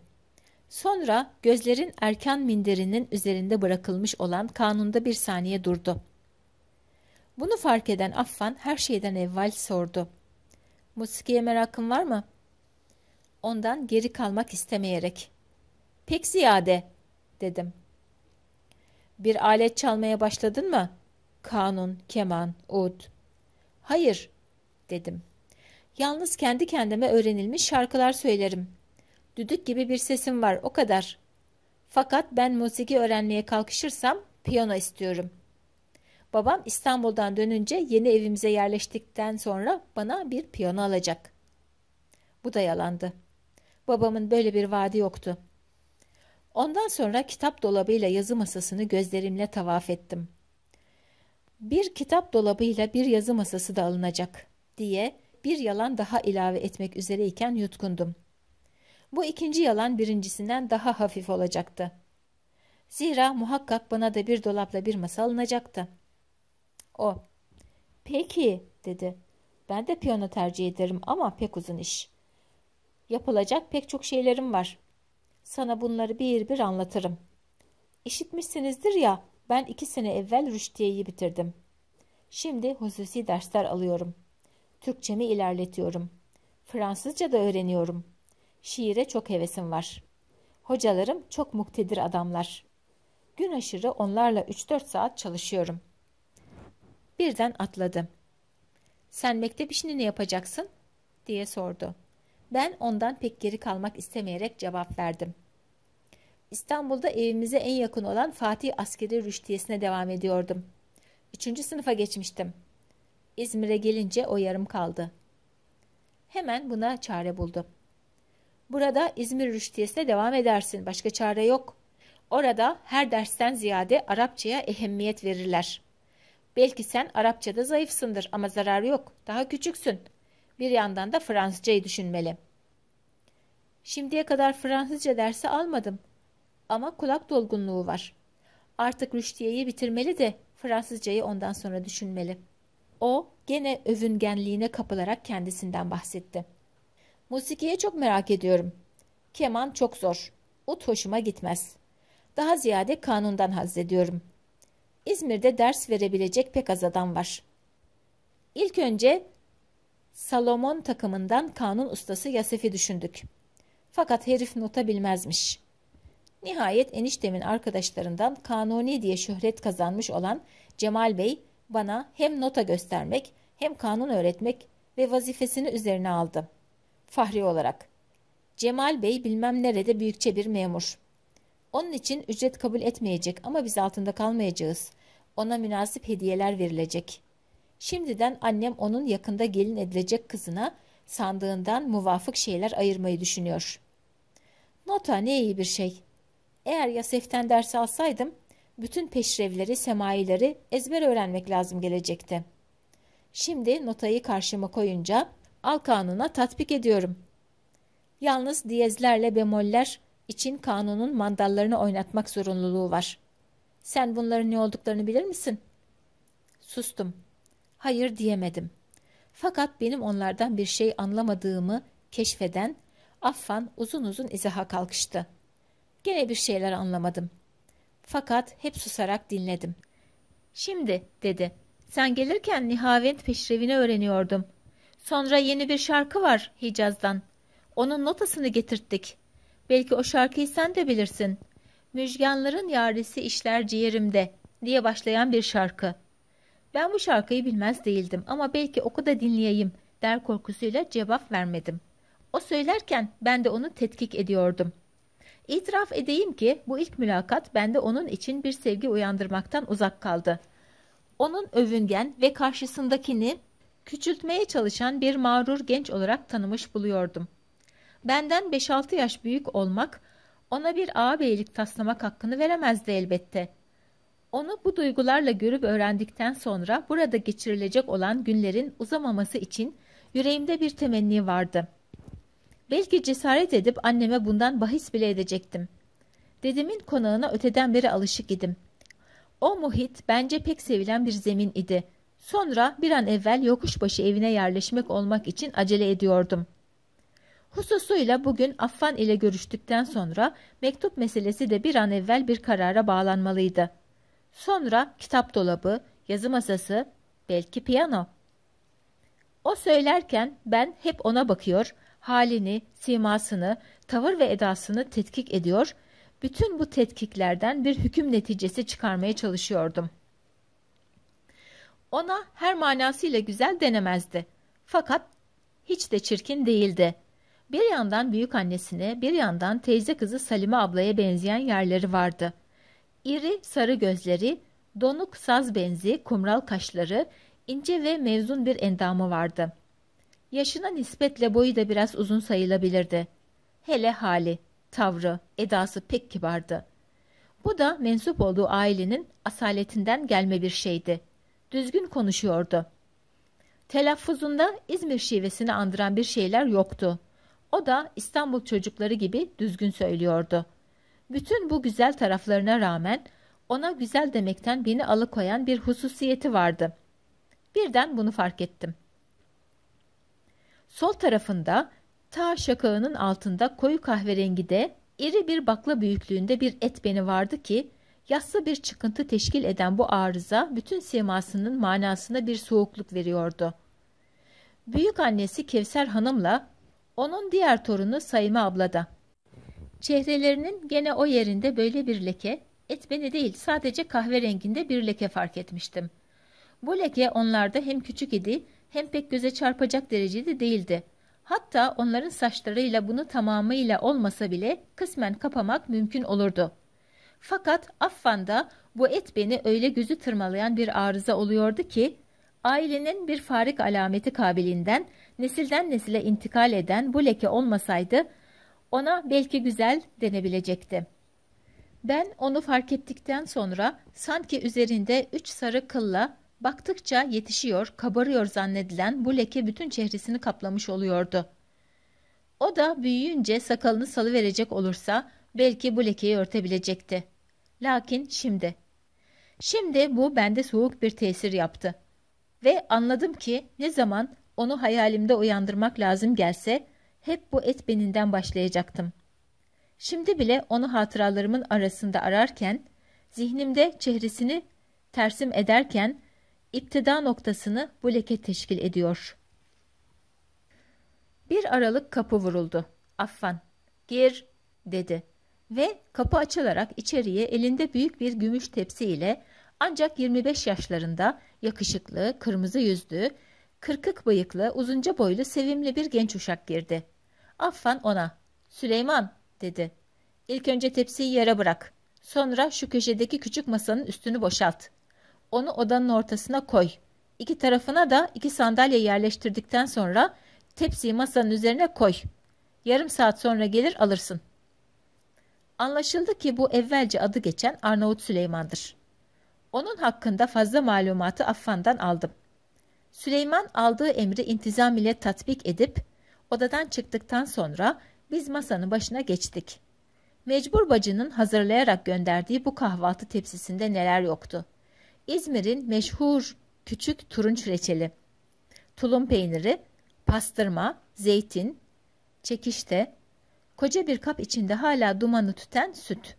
A: Sonra gözlerin erken minderinin üzerinde bırakılmış olan kanunda bir saniye durdu. Bunu fark eden Affan her şeyden evvel sordu. Musikiye merakın var mı? Ondan geri kalmak istemeyerek. Pek ziyade dedim. Bir alet çalmaya başladın mı? Kanun, keman, ud. Hayır dedim. Yalnız kendi kendime öğrenilmiş şarkılar söylerim. Düdük gibi bir sesim var o kadar. Fakat ben musiki öğrenmeye kalkışırsam piyano istiyorum. Babam İstanbul'dan dönünce yeni evimize yerleştikten sonra bana bir piyano alacak. Bu da yalandı. Babamın böyle bir vaadi yoktu. Ondan sonra kitap dolabıyla yazı masasını gözlerimle tavaf ettim. Bir kitap dolabıyla bir yazı masası da alınacak diye bir yalan daha ilave etmek üzereyken yutkundum. Bu ikinci yalan birincisinden daha hafif olacaktı. Zira muhakkak bana da bir dolapla bir masa alınacaktı. O, peki dedi. Ben de piyano tercih ederim ama pek uzun iş. Yapılacak pek çok şeylerim var. Sana bunları bir bir anlatırım. İşitmişsinizdir ya ben iki sene evvel Rüştiye'yi bitirdim. Şimdi hususi dersler alıyorum.'' Türkçemi ilerletiyorum. Fransızca da öğreniyorum. Şiire çok hevesim var. Hocalarım çok muktedir adamlar. Gün aşırı onlarla 3-4 saat çalışıyorum. Birden atladı. Sen mektep işini ne yapacaksın? diye sordu. Ben ondan pek geri kalmak istemeyerek cevap verdim. İstanbul'da evimize en yakın olan Fatih Askeri Rüştiyesi'ne devam ediyordum. Üçüncü sınıfa geçmiştim. İzmir'e gelince o yarım kaldı. Hemen buna çare buldu. Burada İzmir rüştiyesine devam edersin. Başka çare yok. Orada her dersten ziyade Arapçaya ehemmiyet verirler. Belki sen Arapçada zayıfsındır ama zararı yok. Daha küçüksün. Bir yandan da Fransızcayı düşünmeli. Şimdiye kadar Fransızca dersi almadım. Ama kulak dolgunluğu var. Artık rüştiyeyi bitirmeli de Fransızcayı ondan sonra düşünmeli.'' O gene övüngenliğine kapılarak kendisinden bahsetti. Musikiye çok merak ediyorum. Keman çok zor. Ut hoşuma gitmez. Daha ziyade kanundan haz ediyorum. İzmir'de ders verebilecek pek az adam var. İlk önce Salomon takımından kanun ustası Yasef'i düşündük. Fakat herif nota bilmezmiş. Nihayet eniştemin arkadaşlarından kanuni diye şöhret kazanmış olan Cemal Bey bana hem nota göstermek hem kanun öğretmek ve vazifesini üzerine aldı. Fahri olarak. Cemal Bey bilmem nerede büyükçe bir memur. Onun için ücret kabul etmeyecek ama biz altında kalmayacağız. Ona münasip hediyeler verilecek. Şimdiden annem onun yakında gelin edilecek kızına sandığından muvafık şeyler ayırmayı düşünüyor. Nota ne iyi bir şey. Eğer Yasef'ten ders alsaydım bütün peşrevleri, semaileri ezber öğrenmek lazım gelecekti. Şimdi notayı karşıma koyunca al kanuna tatbik ediyorum. Yalnız diyezlerle bemoller için kanunun mandallarını oynatmak zorunluluğu var. Sen bunların ne olduklarını bilir misin? Sustum. Hayır diyemedim. Fakat benim onlardan bir şey anlamadığımı keşfeden Affan uzun uzun izaha kalkıştı. Gene bir şeyler anlamadım. Fakat hep susarak dinledim. Şimdi dedi. Sen gelirken Nihavent peşrevini öğreniyordum. Sonra yeni bir şarkı var Hicaz'dan. Onun notasını getirttik. Belki o şarkıyı sen de bilirsin. Müjganların yaresi işler ciğerimde diye başlayan bir şarkı. Ben bu şarkıyı bilmez değildim ama belki oku da dinleyeyim der korkusuyla cevap vermedim. O söylerken ben de onu tetkik ediyordum.'' İtiraf edeyim ki bu ilk mülakat bende onun için bir sevgi uyandırmaktan uzak kaldı. Onun övüngen ve karşısındakini küçültmeye çalışan bir mağrur genç olarak tanımış buluyordum. Benden 5-6 yaş büyük olmak ona bir ağabeylik taslamak hakkını veremezdi elbette. Onu bu duygularla görüp öğrendikten sonra burada geçirilecek olan günlerin uzamaması için yüreğimde bir temenni vardı.'' Belki cesaret edip anneme bundan bahis bile edecektim. Dedemin konağına öteden beri alışık idim. O muhit bence pek sevilen bir zemin idi. Sonra bir an evvel yokuşbaşı evine yerleşmek olmak için acele ediyordum. Hususuyla bugün Affan ile görüştükten sonra mektup meselesi de bir an evvel bir karara bağlanmalıydı. Sonra kitap dolabı, yazı masası, belki piyano. O söylerken ben hep ona bakıyor, halini, simasını, tavır ve edasını tetkik ediyor, bütün bu tetkiklerden bir hüküm neticesi çıkarmaya çalışıyordum. Ona her manasıyla güzel denemezdi. Fakat hiç de çirkin değildi. Bir yandan büyük annesine, bir yandan teyze kızı Salime ablaya benzeyen yerleri vardı. İri sarı gözleri, donuk saz benzi, kumral kaşları, ince ve mevzun bir endamı vardı. Yaşına nispetle boyu da biraz uzun sayılabilirdi. Hele hali, tavrı, edası pek kibardı. Bu da mensup olduğu ailenin asaletinden gelme bir şeydi. Düzgün konuşuyordu. Telaffuzunda İzmir şivesini andıran bir şeyler yoktu. O da İstanbul çocukları gibi düzgün söylüyordu. Bütün bu güzel taraflarına rağmen ona güzel demekten beni alıkoyan bir hususiyeti vardı. Birden bunu fark ettim.'' Sol tarafında ta şakağının altında koyu kahverengi de iri bir bakla büyüklüğünde bir et beni vardı ki yassı bir çıkıntı teşkil eden bu arıza bütün simasının manasına bir soğukluk veriyordu. Büyük annesi Kevser Hanım'la onun diğer torunu Sayime ablada. Çehrelerinin gene o yerinde böyle bir leke, et beni değil sadece kahverenginde bir leke fark etmiştim. Bu leke onlarda hem küçük idi hem pek göze çarpacak derecede değildi. Hatta onların saçlarıyla bunu tamamıyla olmasa bile kısmen kapamak mümkün olurdu. Fakat Affan'da bu et beni öyle gözü tırmalayan bir arıza oluyordu ki, ailenin bir farik alameti kabiliğinden nesilden nesile intikal eden bu leke olmasaydı, ona belki güzel denebilecekti. Ben onu fark ettikten sonra sanki üzerinde üç sarı kılla Baktıkça yetişiyor, kabarıyor zannedilen bu leke bütün çehresini kaplamış oluyordu. O da büyüyünce sakalını salıverecek olursa belki bu lekeyi örtebilecekti. Lakin şimdi. Şimdi bu bende soğuk bir tesir yaptı. Ve anladım ki ne zaman onu hayalimde uyandırmak lazım gelse hep bu et beninden başlayacaktım. Şimdi bile onu hatıralarımın arasında ararken, zihnimde çehresini tersim ederken İptida noktasını bu leke teşkil ediyor. Bir aralık kapı vuruldu. Affan, gir dedi ve kapı açılarak içeriye elinde büyük bir gümüş tepsi ile ancak 25 yaşlarında yakışıklı, kırmızı yüzlü, kırkık bıyıklı, uzunca boylu, sevimli bir genç uşak girdi. Affan ona, Süleyman dedi. İlk önce tepsiyi yere bırak. Sonra şu köşedeki küçük masanın üstünü boşalt. Onu odanın ortasına koy. İki tarafına da iki sandalye yerleştirdikten sonra tepsiyi masanın üzerine koy. Yarım saat sonra gelir alırsın. Anlaşıldı ki bu evvelce adı geçen Arnavut Süleyman'dır. Onun hakkında fazla malumatı Affan'dan aldım. Süleyman aldığı emri intizam ile tatbik edip odadan çıktıktan sonra biz masanın başına geçtik. Mecbur bacının hazırlayarak gönderdiği bu kahvaltı tepsisinde neler yoktu.'' İzmir'in meşhur küçük turunç reçeli, tulum peyniri, pastırma, zeytin, çekişte, koca bir kap içinde hala dumanı tüten süt.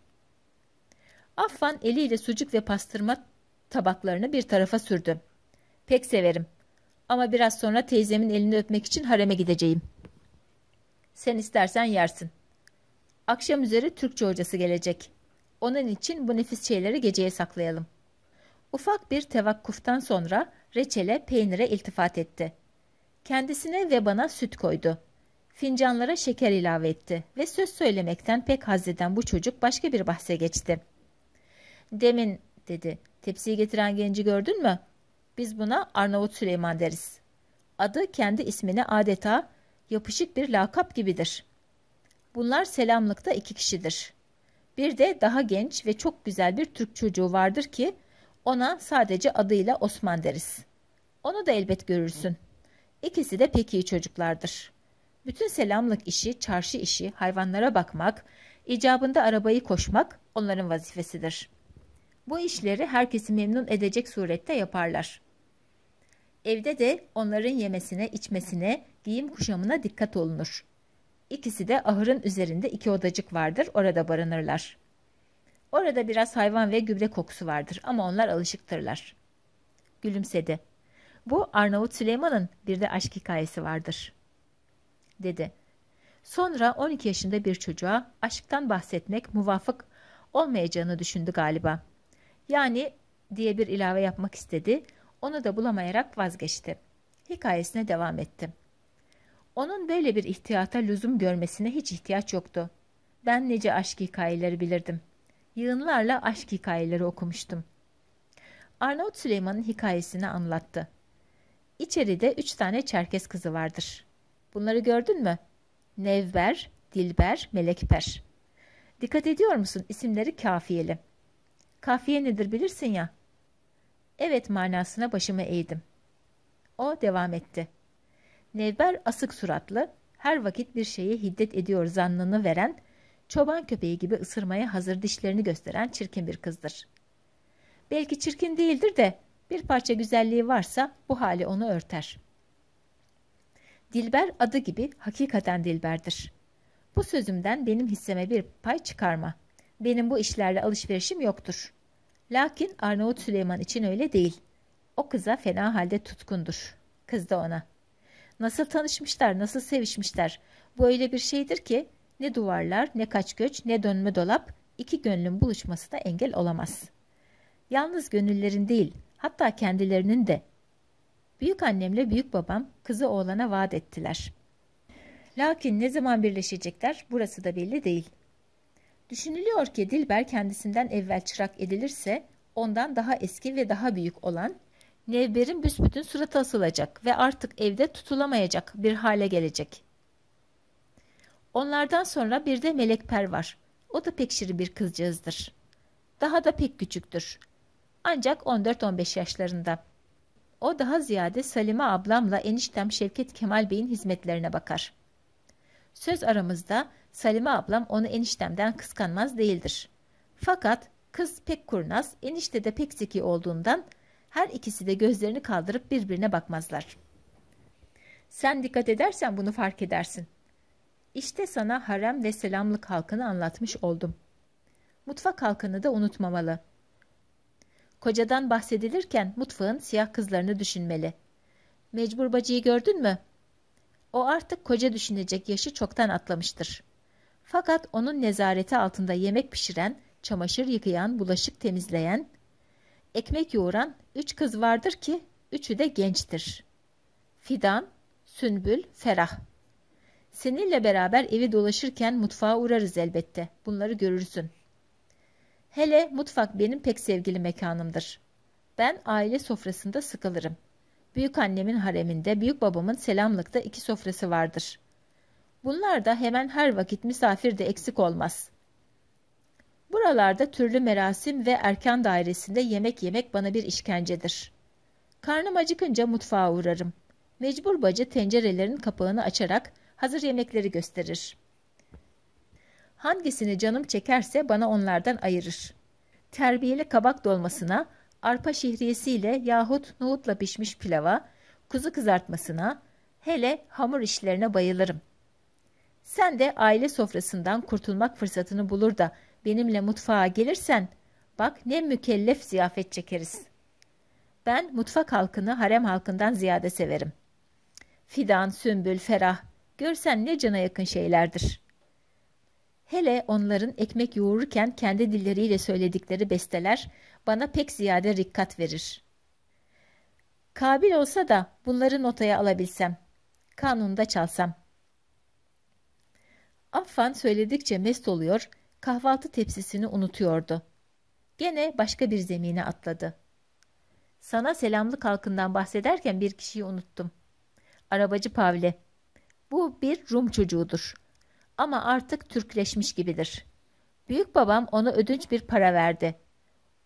A: Affan eliyle sucuk ve pastırma tabaklarını bir tarafa sürdü. Pek severim ama biraz sonra teyzemin elini öpmek için hareme gideceğim. Sen istersen yersin. Akşam üzeri Türkçe hocası gelecek. Onun için bu nefis şeyleri geceye saklayalım. Ufak bir tevakkuftan sonra reçele peynire iltifat etti. Kendisine ve bana süt koydu. Fincanlara şeker ilave etti ve söz söylemekten pek haz eden bu çocuk başka bir bahse geçti. Demin dedi tepsiyi getiren genci gördün mü? Biz buna Arnavut Süleyman deriz. Adı kendi ismine adeta yapışık bir lakap gibidir. Bunlar selamlıkta iki kişidir. Bir de daha genç ve çok güzel bir Türk çocuğu vardır ki ona sadece adıyla Osman deriz. Onu da elbet görürsün. İkisi de pek iyi çocuklardır. Bütün selamlık işi, çarşı işi, hayvanlara bakmak, icabında arabayı koşmak onların vazifesidir. Bu işleri herkesi memnun edecek surette yaparlar. Evde de onların yemesine, içmesine, giyim kuşamına dikkat olunur. İkisi de ahırın üzerinde iki odacık vardır, orada barınırlar.'' Orada biraz hayvan ve gübre kokusu vardır ama onlar alışıktırlar. Gülümsedi. Bu Arnavut Süleyman'ın bir de aşk hikayesi vardır. Dedi. Sonra 12 yaşında bir çocuğa aşktan bahsetmek muvafık olmayacağını düşündü galiba. Yani diye bir ilave yapmak istedi. Onu da bulamayarak vazgeçti. Hikayesine devam etti. Onun böyle bir ihtiyata lüzum görmesine hiç ihtiyaç yoktu. Ben nece aşk hikayeleri bilirdim.'' yığınlarla aşk hikayeleri okumuştum. Arnavut Süleyman'ın hikayesini anlattı. İçeride üç tane Çerkes kızı vardır. Bunları gördün mü? Nevber, Dilber, Melekper. Dikkat ediyor musun? İsimleri kafiyeli. Kafiye nedir bilirsin ya. Evet manasına başımı eğdim. O devam etti. Nevber asık suratlı, her vakit bir şeye hiddet ediyor zannını veren çoban köpeği gibi ısırmaya hazır dişlerini gösteren çirkin bir kızdır. Belki çirkin değildir de bir parça güzelliği varsa bu hali onu örter. Dilber adı gibi hakikaten Dilber'dir. Bu sözümden benim hisseme bir pay çıkarma. Benim bu işlerle alışverişim yoktur. Lakin Arnavut Süleyman için öyle değil. O kıza fena halde tutkundur. Kız da ona. Nasıl tanışmışlar, nasıl sevişmişler. Bu öyle bir şeydir ki ne duvarlar, ne kaç göç, ne dönme dolap, iki gönlün buluşmasına engel olamaz. Yalnız gönüllerin değil, hatta kendilerinin de. Büyük annemle büyük babam kızı oğlana vaat ettiler. Lakin ne zaman birleşecekler burası da belli değil. Düşünülüyor ki Dilber kendisinden evvel çırak edilirse ondan daha eski ve daha büyük olan Nevber'in büsbütün suratı asılacak ve artık evde tutulamayacak bir hale gelecek. Onlardan sonra bir de melekper var. O da pek şirin bir kızcağızdır. Daha da pek küçüktür. Ancak 14-15 yaşlarında. O daha ziyade Salime ablamla eniştem Şevket Kemal Bey'in hizmetlerine bakar. Söz aramızda Salime ablam onu eniştemden kıskanmaz değildir. Fakat kız pek kurnaz, enişte de pek zeki olduğundan her ikisi de gözlerini kaldırıp birbirine bakmazlar. Sen dikkat edersen bunu fark edersin.'' İşte sana harem ve selamlık halkını anlatmış oldum. Mutfak halkını da unutmamalı. Kocadan bahsedilirken mutfağın siyah kızlarını düşünmeli. Mecbur bacıyı gördün mü? O artık koca düşünecek yaşı çoktan atlamıştır. Fakat onun nezareti altında yemek pişiren, çamaşır yıkayan, bulaşık temizleyen, ekmek yoğuran üç kız vardır ki üçü de gençtir. Fidan, Sünbül, Ferah.'' Seninle beraber evi dolaşırken mutfağa uğrarız elbette. Bunları görürsün. Hele mutfak benim pek sevgili mekanımdır. Ben aile sofrasında sıkılırım. Büyük annemin hareminde, büyük babamın selamlıkta iki sofrası vardır. Bunlar da hemen her vakit misafir de eksik olmaz. Buralarda türlü merasim ve erken dairesinde yemek yemek bana bir işkencedir. Karnım acıkınca mutfağa uğrarım. Mecbur bacı tencerelerin kapağını açarak hazır yemekleri gösterir. Hangisini canım çekerse bana onlardan ayırır. Terbiyeli kabak dolmasına, arpa şihriyesiyle yahut nohutla pişmiş pilava, kuzu kızartmasına, hele hamur işlerine bayılırım. Sen de aile sofrasından kurtulmak fırsatını bulur da benimle mutfağa gelirsen bak ne mükellef ziyafet çekeriz. Ben mutfak halkını harem halkından ziyade severim. Fidan, Sümbül, Ferah, görsen ne cana yakın şeylerdir. Hele onların ekmek yoğururken kendi dilleriyle söyledikleri besteler bana pek ziyade rikkat verir. Kabil olsa da bunları notaya alabilsem, kanunda çalsam. Affan söyledikçe mest oluyor, kahvaltı tepsisini unutuyordu. Gene başka bir zemine atladı. Sana selamlık halkından bahsederken bir kişiyi unuttum. Arabacı Pavle. Bu bir Rum çocuğudur. Ama artık Türkleşmiş gibidir. Büyük babam ona ödünç bir para verdi.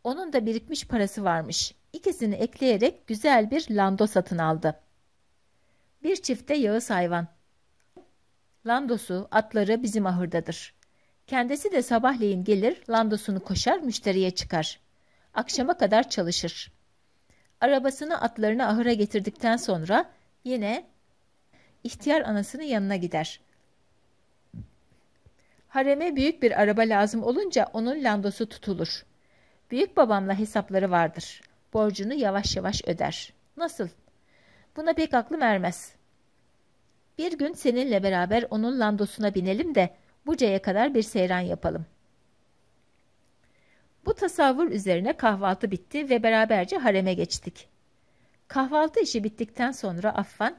A: Onun da birikmiş parası varmış. İkisini ekleyerek güzel bir lando satın aldı. Bir çifte yağız hayvan. Landosu, atları bizim ahırdadır. Kendisi de sabahleyin gelir, landosunu koşar, müşteriye çıkar. Akşama kadar çalışır. Arabasını atlarını ahıra getirdikten sonra yine ihtiyar anasının yanına gider. Hareme büyük bir araba lazım olunca onun landosu tutulur. Büyük babamla hesapları vardır. Borcunu yavaş yavaş öder. Nasıl? Buna pek aklım ermez. Bir gün seninle beraber onun landosuna binelim de Buca'ya kadar bir seyran yapalım. Bu tasavvur üzerine kahvaltı bitti ve beraberce hareme geçtik. Kahvaltı işi bittikten sonra Affan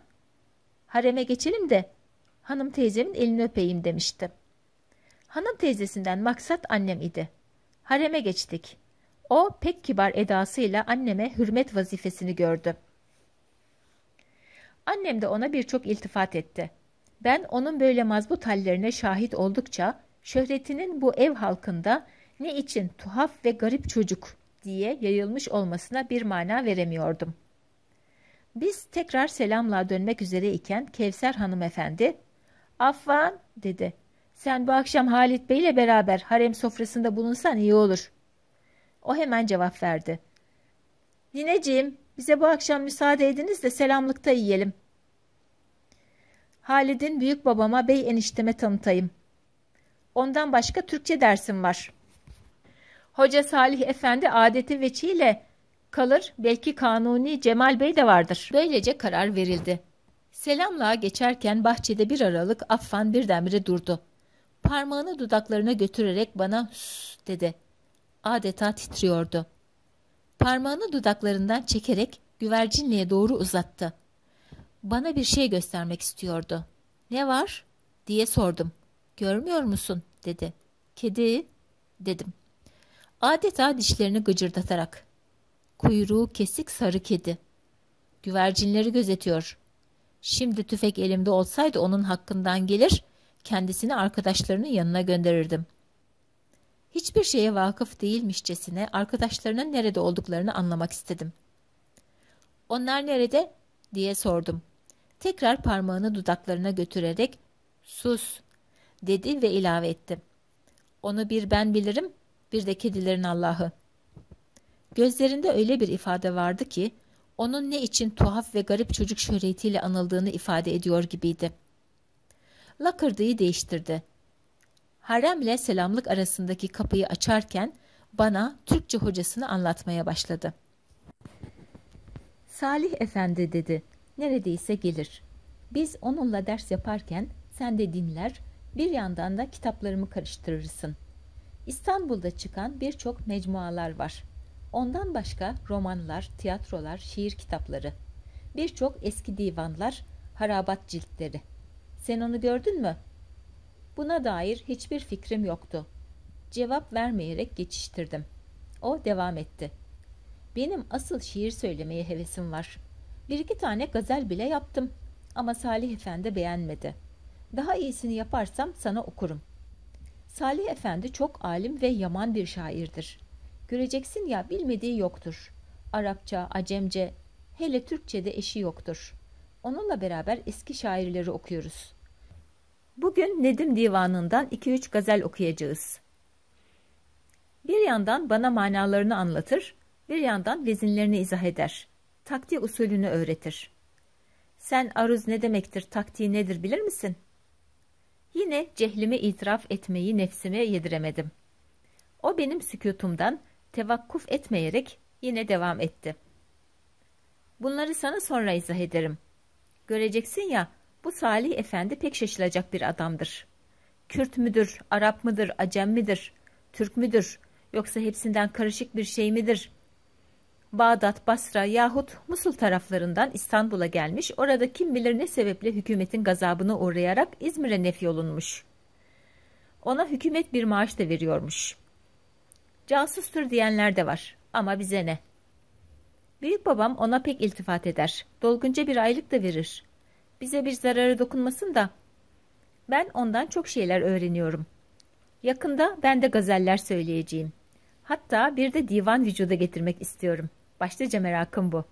A: hareme geçelim de hanım teyzemin elini öpeyim demişti. Hanım teyzesinden maksat annem idi. Hareme geçtik. O pek kibar edasıyla anneme hürmet vazifesini gördü. Annem de ona birçok iltifat etti. Ben onun böyle mazbut hallerine şahit oldukça şöhretinin bu ev halkında ne için tuhaf ve garip çocuk diye yayılmış olmasına bir mana veremiyordum.'' Biz tekrar selamla dönmek üzere iken Kevser hanımefendi ''Affan'' dedi. ''Sen bu akşam Halit Bey ile beraber harem sofrasında bulunsan iyi olur.'' O hemen cevap verdi. ''Nineciğim bize bu akşam müsaade ediniz de selamlıkta yiyelim.'' Halid'in büyük babama bey enişteme tanıtayım. Ondan başka Türkçe dersim var. Hoca Salih Efendi adeti veçiyle Kalır belki Kanuni Cemal Bey de vardır. Böylece karar verildi. Selamlığa geçerken bahçede bir aralık Affan birdenbire durdu. Parmağını dudaklarına götürerek bana sus dedi. Adeta titriyordu. Parmağını dudaklarından çekerek güvercinliğe doğru uzattı. Bana bir şey göstermek istiyordu. Ne var? diye sordum. Görmüyor musun? dedi. Kedi dedim. Adeta dişlerini gıcırdatarak. Kuyruğu kesik sarı kedi. Güvercinleri gözetiyor. Şimdi tüfek elimde olsaydı onun hakkından gelir, kendisini arkadaşlarının yanına gönderirdim. Hiçbir şeye vakıf değilmişçesine arkadaşlarının nerede olduklarını anlamak istedim. Onlar nerede? diye sordum. Tekrar parmağını dudaklarına götürerek sus dedi ve ilave etti. Onu bir ben bilirim, bir de kedilerin Allah'ı. Gözlerinde öyle bir ifade vardı ki onun ne için tuhaf ve garip çocuk şöhretiyle anıldığını ifade ediyor gibiydi. Lakırdı'yı değiştirdi. Haremle selamlık arasındaki kapıyı açarken bana Türkçe hocasını anlatmaya başladı. Salih Efendi dedi, neredeyse gelir. Biz onunla ders yaparken sen de dinler, bir yandan da kitaplarımı karıştırırsın. İstanbul'da çıkan birçok mecmualar var.'' Ondan başka romanlar, tiyatrolar, şiir kitapları, birçok eski divanlar, harabat ciltleri. Sen onu gördün mü? Buna dair hiçbir fikrim yoktu. Cevap vermeyerek geçiştirdim. O devam etti. Benim asıl şiir söylemeye hevesim var. Bir iki tane gazel bile yaptım ama Salih Efendi beğenmedi. Daha iyisini yaparsam sana okurum. Salih Efendi çok alim ve yaman bir şairdir. Göreceksin ya bilmediği yoktur. Arapça, Acemce, hele Türkçe'de eşi yoktur. Onunla beraber eski şairleri okuyoruz. Bugün Nedim Divanı'ndan 2-3 gazel okuyacağız. Bir yandan bana manalarını anlatır, bir yandan vezinlerini izah eder. takti usulünü öğretir. Sen aruz ne demektir, taktiği nedir bilir misin? Yine cehlime itiraf etmeyi nefsime yediremedim. O benim sükutumdan, tevakkuf etmeyerek yine devam etti. Bunları sana sonra izah ederim. Göreceksin ya bu Salih Efendi pek şaşılacak bir adamdır. Kürt müdür, Arap mıdır, Acem midir, Türk müdür yoksa hepsinden karışık bir şey midir? Bağdat, Basra yahut Musul taraflarından İstanbul'a gelmiş orada kim bilir ne sebeple hükümetin gazabına uğrayarak İzmir'e nef yolunmuş. Ona hükümet bir maaş da veriyormuş.'' Casustur diyenler de var ama bize ne? Büyük babam ona pek iltifat eder. Dolgunca bir aylık da verir. Bize bir zararı dokunmasın da. Ben ondan çok şeyler öğreniyorum. Yakında ben de gazeller söyleyeceğim. Hatta bir de divan vücuda getirmek istiyorum. Başlıca merakım bu.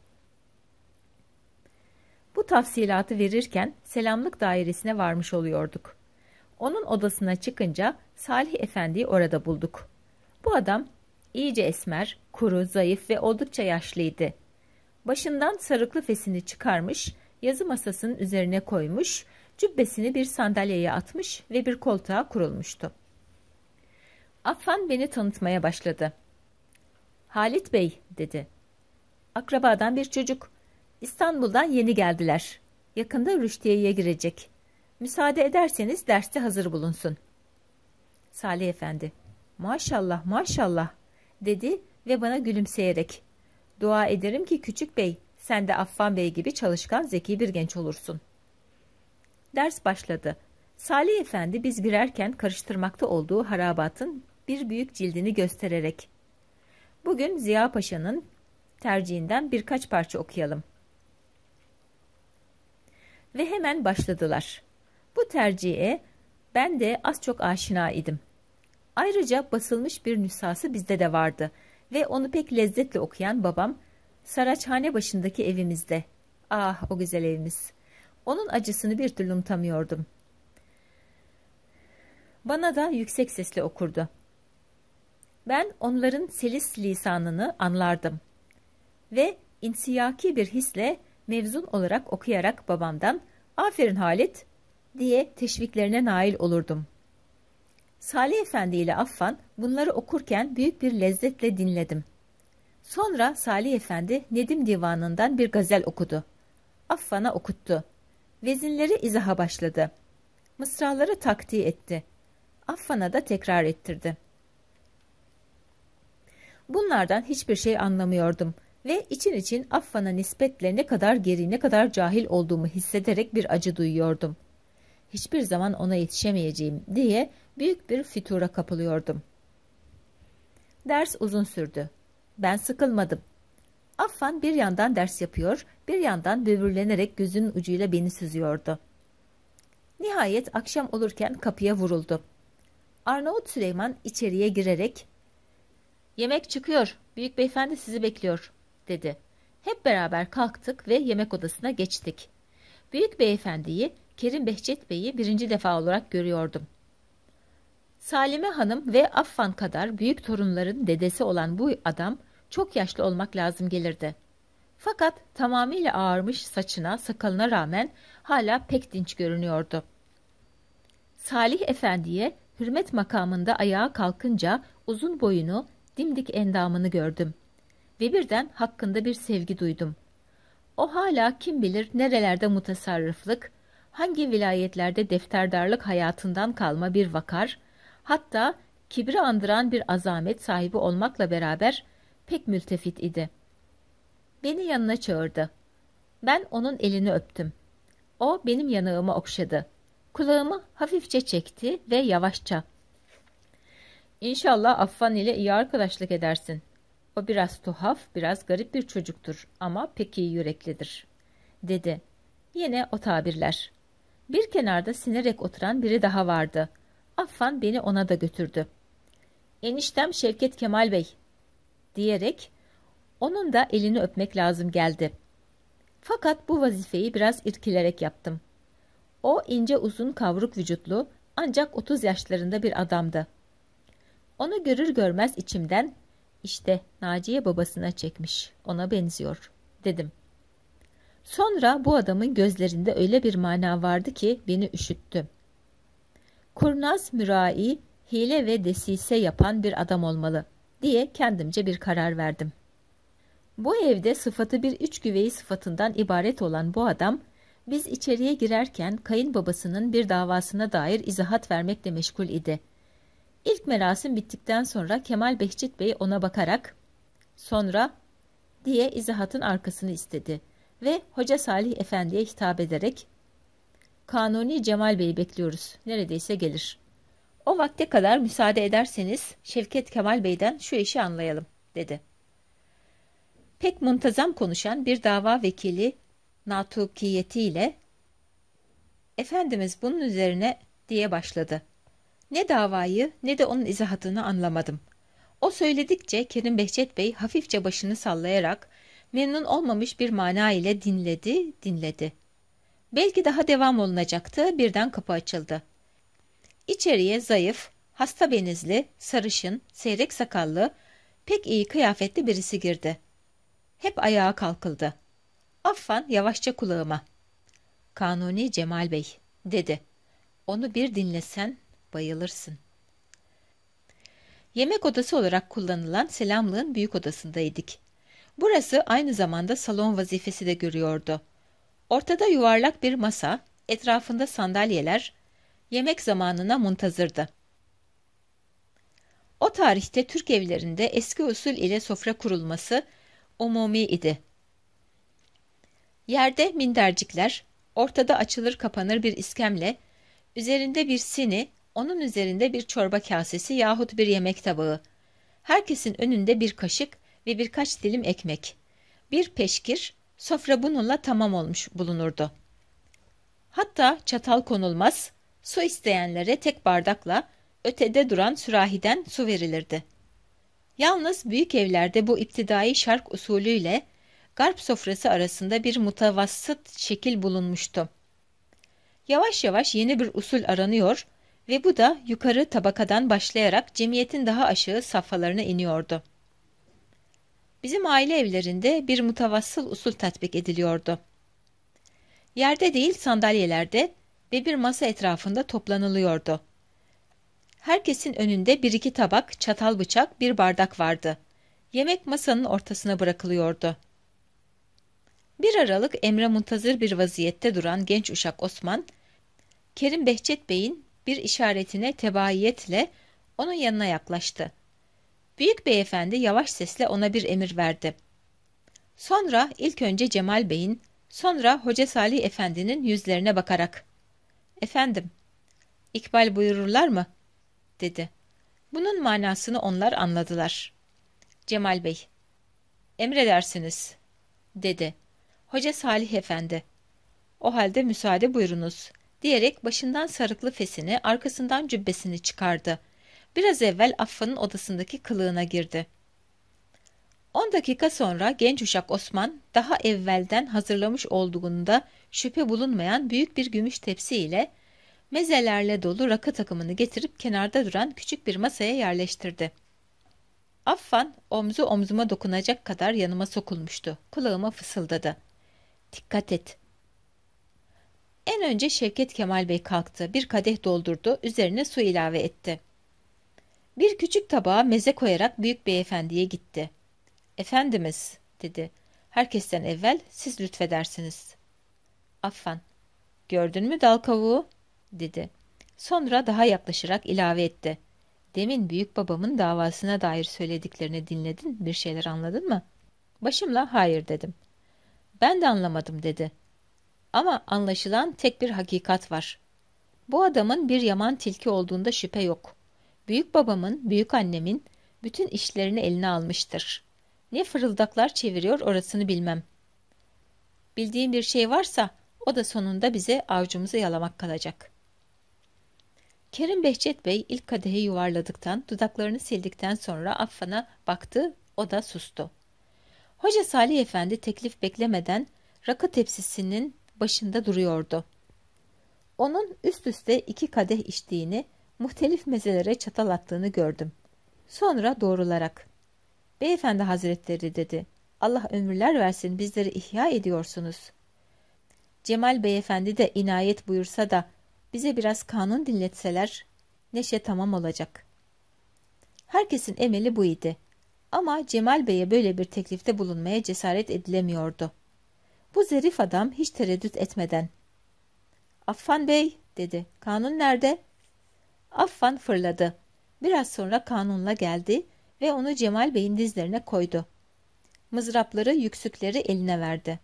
A: Bu tafsilatı verirken selamlık dairesine varmış oluyorduk. Onun odasına çıkınca Salih Efendi'yi orada bulduk.'' Bu adam iyice esmer, kuru, zayıf ve oldukça yaşlıydı. Başından sarıklı fesini çıkarmış, yazı masasının üzerine koymuş, cübbesini bir sandalyeye atmış ve bir koltuğa kurulmuştu. Afan beni tanıtmaya başladı. Halit Bey dedi. Akrabadan bir çocuk. İstanbul'dan yeni geldiler. Yakında Rüştiye'ye girecek. Müsaade ederseniz derste hazır bulunsun. Salih Efendi Maşallah maşallah dedi ve bana gülümseyerek. Dua ederim ki küçük bey sen de Affan Bey gibi çalışkan zeki bir genç olursun. Ders başladı. Salih Efendi biz girerken karıştırmakta olduğu harabatın bir büyük cildini göstererek. Bugün Ziya Paşa'nın tercihinden birkaç parça okuyalım. Ve hemen başladılar. Bu tercihe ben de az çok aşina idim.'' Ayrıca basılmış bir nüshası bizde de vardı ve onu pek lezzetle okuyan babam Saraçhane başındaki evimizde. Ah o güzel evimiz. Onun acısını bir türlü unutamıyordum. Bana da yüksek sesle okurdu. Ben onların selis lisanını anlardım ve insiyaki bir hisle mevzun olarak okuyarak babamdan aferin Halit diye teşviklerine nail olurdum.'' Salih Efendi ile Affan bunları okurken büyük bir lezzetle dinledim. Sonra Salih Efendi Nedim Divanı'ndan bir gazel okudu. Affan'a okuttu. Vezinleri izaha başladı. Mısraları taktiği etti. Affan'a da tekrar ettirdi. Bunlardan hiçbir şey anlamıyordum ve için için Affan'a nispetle ne kadar geri ne kadar cahil olduğumu hissederek bir acı duyuyordum.'' hiçbir zaman ona yetişemeyeceğim diye büyük bir fitura kapılıyordum. Ders uzun sürdü. Ben sıkılmadım. Affan bir yandan ders yapıyor, bir yandan böbürlenerek gözünün ucuyla beni süzüyordu. Nihayet akşam olurken kapıya vuruldu. Arnavut Süleyman içeriye girerek ''Yemek çıkıyor, büyük beyefendi sizi bekliyor.'' dedi. Hep beraber kalktık ve yemek odasına geçtik. Büyük beyefendiyi Kerim Behçet Bey'i birinci defa olarak görüyordum. Salime Hanım ve Affan kadar büyük torunların dedesi olan bu adam çok yaşlı olmak lazım gelirdi. Fakat tamamıyla ağarmış saçına, sakalına rağmen hala pek dinç görünüyordu. Salih Efendi'ye hürmet makamında ayağa kalkınca uzun boyunu, dimdik endamını gördüm. Ve birden hakkında bir sevgi duydum. O hala kim bilir nerelerde mutasarrıflık, hangi vilayetlerde defterdarlık hayatından kalma bir vakar, hatta kibri andıran bir azamet sahibi olmakla beraber pek mültefit idi. Beni yanına çağırdı. Ben onun elini öptüm. O benim yanağımı okşadı. Kulağımı hafifçe çekti ve yavaşça. İnşallah Affan ile iyi arkadaşlık edersin. O biraz tuhaf, biraz garip bir çocuktur ama pek iyi yüreklidir, dedi. Yine o tabirler. Bir kenarda sinerek oturan biri daha vardı. Affan beni ona da götürdü. Eniştem Şevket Kemal Bey diyerek onun da elini öpmek lazım geldi. Fakat bu vazifeyi biraz irkilerek yaptım. O ince uzun kavruk vücutlu ancak 30 yaşlarında bir adamdı. Onu görür görmez içimden işte Naciye babasına çekmiş ona benziyor dedim.'' Sonra bu adamın gözlerinde öyle bir mana vardı ki beni üşüttü. Kurnaz mürai, hile ve desise yapan bir adam olmalı diye kendimce bir karar verdim. Bu evde sıfatı bir üç güveyi sıfatından ibaret olan bu adam, biz içeriye girerken kayınbabasının bir davasına dair izahat vermekle meşgul idi. İlk merasim bittikten sonra Kemal Behçit Bey ona bakarak, sonra diye izahatın arkasını istedi.'' ve Hoca Salih Efendi'ye hitap ederek Kanuni Cemal Bey'i bekliyoruz. Neredeyse gelir. O vakte kadar müsaade ederseniz Şevket Kemal Bey'den şu işi anlayalım dedi. Pek muntazam konuşan bir dava vekili natukiyetiyle Efendimiz bunun üzerine diye başladı. Ne davayı ne de onun izahatını anlamadım. O söyledikçe Kerim Behçet Bey hafifçe başını sallayarak memnun olmamış bir mana ile dinledi, dinledi. Belki daha devam olunacaktı, birden kapı açıldı. İçeriye zayıf, hasta benizli, sarışın, seyrek sakallı, pek iyi kıyafetli birisi girdi. Hep ayağa kalkıldı. Affan yavaşça kulağıma. Kanuni Cemal Bey, dedi. Onu bir dinlesen bayılırsın. Yemek odası olarak kullanılan selamlığın büyük odasındaydık. Burası aynı zamanda salon vazifesi de görüyordu. Ortada yuvarlak bir masa, etrafında sandalyeler, yemek zamanına muntazırdı. O tarihte Türk evlerinde eski usul ile sofra kurulması umumi idi. Yerde mindercikler, ortada açılır kapanır bir iskemle, üzerinde bir sini, onun üzerinde bir çorba kasesi yahut bir yemek tabağı. Herkesin önünde bir kaşık, ve birkaç dilim ekmek. Bir peşkir, sofra bununla tamam olmuş bulunurdu. Hatta çatal konulmaz, su isteyenlere tek bardakla ötede duran sürahiden su verilirdi. Yalnız büyük evlerde bu iptidai şark usulüyle garp sofrası arasında bir mutavassıt şekil bulunmuştu. Yavaş yavaş yeni bir usul aranıyor ve bu da yukarı tabakadan başlayarak cemiyetin daha aşağı safhalarına iniyordu bizim aile evlerinde bir mutavassıl usul tatbik ediliyordu. Yerde değil sandalyelerde ve bir masa etrafında toplanılıyordu. Herkesin önünde bir iki tabak, çatal bıçak, bir bardak vardı. Yemek masanın ortasına bırakılıyordu. Bir aralık Emre muntazır bir vaziyette duran genç uşak Osman, Kerim Behçet Bey'in bir işaretine tebaiyetle onun yanına yaklaştı. Büyük beyefendi yavaş sesle ona bir emir verdi. Sonra ilk önce Cemal Bey'in, sonra Hoca Salih Efendi'nin yüzlerine bakarak "Efendim, ikbal buyururlar mı?" dedi. Bunun manasını onlar anladılar. Cemal Bey, "Emredersiniz." dedi. Hoca Salih Efendi, "O halde müsaade buyurunuz." diyerek başından sarıklı fesini, arkasından cübbesini çıkardı biraz evvel Affa'nın odasındaki kılığına girdi. On dakika sonra genç uşak Osman daha evvelden hazırlamış olduğunda şüphe bulunmayan büyük bir gümüş tepsi ile mezelerle dolu rakı takımını getirip kenarda duran küçük bir masaya yerleştirdi. Affan omzu omzuma dokunacak kadar yanıma sokulmuştu. Kulağıma fısıldadı. Dikkat et. En önce Şevket Kemal Bey kalktı. Bir kadeh doldurdu. Üzerine su ilave etti. Bir küçük tabağa meze koyarak büyük beyefendiye gitti. Efendimiz dedi. Herkesten evvel siz lütfedersiniz. Affan. Gördün mü dal kavuğu? dedi. Sonra daha yaklaşarak ilave etti. Demin büyük babamın davasına dair söylediklerini dinledin, bir şeyler anladın mı? Başımla hayır dedim. Ben de anlamadım dedi. Ama anlaşılan tek bir hakikat var. Bu adamın bir yaman tilki olduğunda şüphe yok. Büyük babamın, büyük annemin bütün işlerini eline almıştır. Ne fırıldaklar çeviriyor orasını bilmem. Bildiğim bir şey varsa o da sonunda bize avcumuzu yalamak kalacak. Kerim Behçet Bey ilk kadehi yuvarladıktan, dudaklarını sildikten sonra Affan'a baktı, o da sustu. Hoca Salih Efendi teklif beklemeden rakı tepsisinin başında duruyordu. Onun üst üste iki kadeh içtiğini muhtelif mezelere çatal attığını gördüm. Sonra doğrularak. Beyefendi hazretleri dedi. Allah ömürler versin bizleri ihya ediyorsunuz. Cemal beyefendi de inayet buyursa da bize biraz kanun dinletseler neşe tamam olacak. Herkesin emeli bu idi. Ama Cemal Bey'e böyle bir teklifte bulunmaya cesaret edilemiyordu. Bu zarif adam hiç tereddüt etmeden. Affan Bey dedi. Kanun nerede? Affan fırladı. Biraz sonra kanunla geldi ve onu Cemal Bey'in dizlerine koydu. Mızrapları, yüksükleri eline verdi.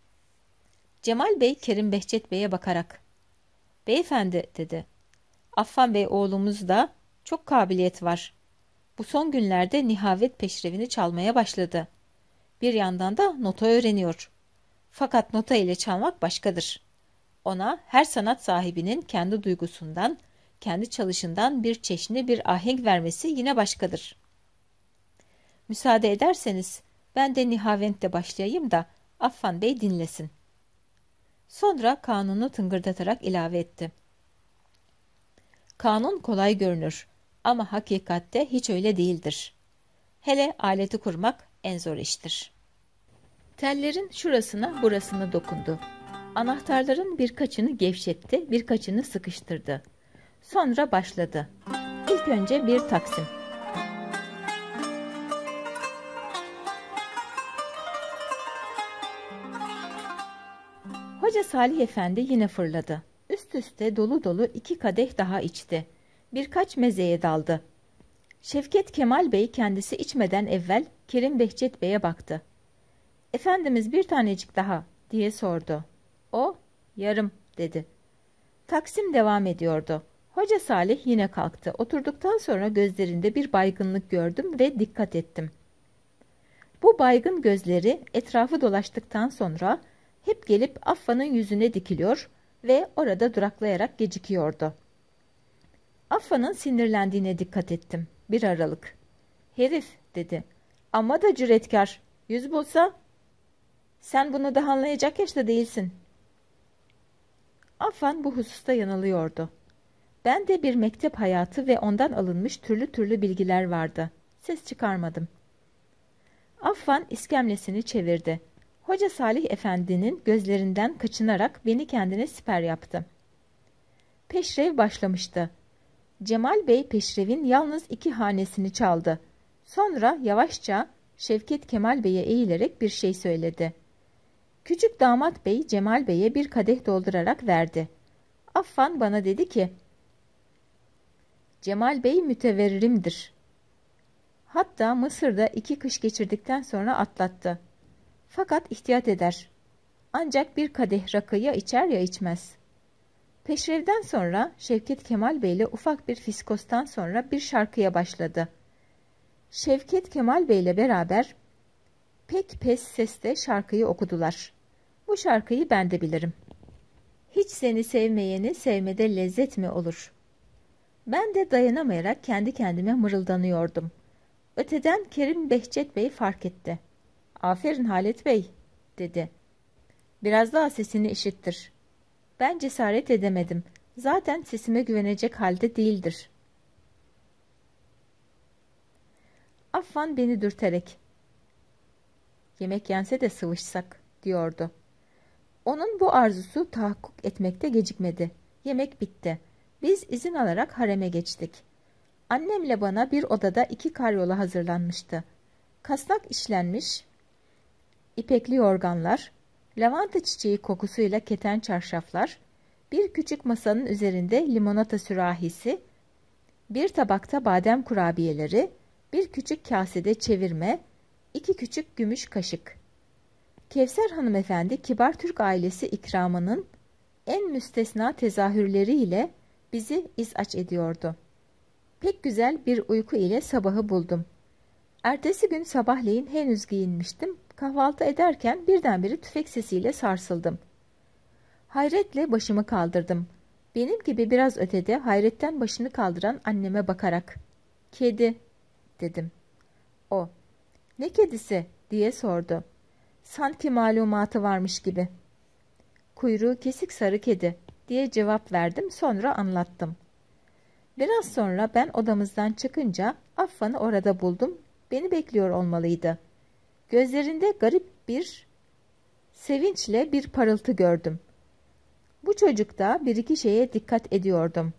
A: Cemal Bey Kerim Behçet Bey'e bakarak "Beyefendi," dedi. "Affan Bey oğlumuzda çok kabiliyet var. Bu son günlerde nihavet peşrevini çalmaya başladı. Bir yandan da nota öğreniyor. Fakat nota ile çalmak başkadır. Ona her sanat sahibinin kendi duygusundan, kendi çalışından bir çeşne bir ahenk vermesi yine başkadır. Müsaade ederseniz ben de nihavente başlayayım da Affan Bey dinlesin. Sonra kanunu tıngırdatarak ilave etti. Kanun kolay görünür ama hakikatte hiç öyle değildir. Hele aleti kurmak en zor iştir. Tellerin şurasına burasına dokundu. Anahtarların birkaçını gevşetti, birkaçını sıkıştırdı. Sonra başladı. İlk önce bir taksim. Hoca Salih Efendi yine fırladı. Üst üste dolu dolu iki kadeh daha içti. Birkaç mezeye daldı. Şevket Kemal Bey kendisi içmeden evvel Kerim Behçet Bey'e baktı. Efendimiz bir tanecik daha diye sordu. O yarım dedi. Taksim devam ediyordu. Hoca Salih yine kalktı. Oturduktan sonra gözlerinde bir baygınlık gördüm ve dikkat ettim. Bu baygın gözleri etrafı dolaştıktan sonra hep gelip Affa'nın yüzüne dikiliyor ve orada duraklayarak gecikiyordu. Affa'nın sinirlendiğine dikkat ettim. Bir aralık. Herif dedi. Ama da cüretkar. Yüz bulsa sen bunu da anlayacak yaşta değilsin. Affan bu hususta yanılıyordu. Ben de bir mektep hayatı ve ondan alınmış türlü türlü bilgiler vardı. Ses çıkarmadım. Affan iskemlesini çevirdi. Hoca Salih Efendi'nin gözlerinden kaçınarak beni kendine siper yaptı. Peşrev başlamıştı. Cemal Bey Peşrev'in yalnız iki hanesini çaldı. Sonra yavaşça Şevket Kemal Bey'e eğilerek bir şey söyledi. Küçük damat bey Cemal Bey'e bir kadeh doldurarak verdi. Affan bana dedi ki, Cemal Bey müteverrimdir. Hatta Mısır'da iki kış geçirdikten sonra atlattı. Fakat ihtiyat eder. Ancak bir kadeh rakı ya içer ya içmez. Peşrevden sonra Şevket Kemal Bey ile ufak bir fiskostan sonra bir şarkıya başladı. Şevket Kemal Bey ile beraber pek pes sesle şarkıyı okudular. Bu şarkıyı ben de bilirim. Hiç seni sevmeyeni sevmede lezzet mi olur?'' Ben de dayanamayarak kendi kendime mırıldanıyordum. Öteden Kerim Behçet Bey fark etti. Aferin Halet Bey dedi. Biraz daha sesini işittir. Ben cesaret edemedim. Zaten sesime güvenecek halde değildir. Affan beni dürterek. Yemek yense de sıvışsak diyordu. Onun bu arzusu tahakkuk etmekte gecikmedi. Yemek bitti.'' Biz izin alarak hareme geçtik. Annemle bana bir odada iki karyola hazırlanmıştı. Kasnak işlenmiş, ipekli yorganlar, lavanta çiçeği kokusuyla keten çarşaflar, bir küçük masanın üzerinde limonata sürahisi, bir tabakta badem kurabiyeleri, bir küçük kasede çevirme, iki küçük gümüş kaşık. Kevser hanımefendi kibar Türk ailesi ikramının en müstesna tezahürleriyle bizi iz aç ediyordu. Pek güzel bir uyku ile sabahı buldum. Ertesi gün sabahleyin henüz giyinmiştim. Kahvaltı ederken birdenbire tüfek sesiyle sarsıldım. Hayretle başımı kaldırdım. Benim gibi biraz ötede hayretten başını kaldıran anneme bakarak. Kedi dedim. O. Ne kedisi diye sordu. Sanki malumatı varmış gibi. Kuyruğu kesik sarı kedi diye cevap verdim sonra anlattım. Biraz sonra ben odamızdan çıkınca Affan'ı orada buldum. Beni bekliyor olmalıydı. Gözlerinde garip bir sevinçle bir parıltı gördüm. Bu çocukta bir iki şeye dikkat ediyordum.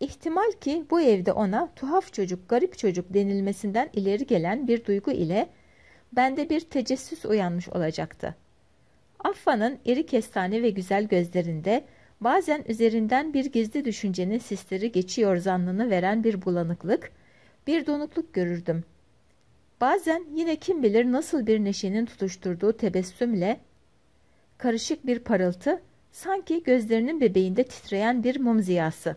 A: İhtimal ki bu evde ona tuhaf çocuk, garip çocuk denilmesinden ileri gelen bir duygu ile bende bir tecessüs uyanmış olacaktı. Affa'nın iri kestane ve güzel gözlerinde bazen üzerinden bir gizli düşüncenin sisleri geçiyor zannını veren bir bulanıklık, bir donukluk görürdüm. Bazen yine kim bilir nasıl bir neşenin tutuşturduğu tebessümle karışık bir parıltı, sanki gözlerinin bebeğinde titreyen bir mum ziyası.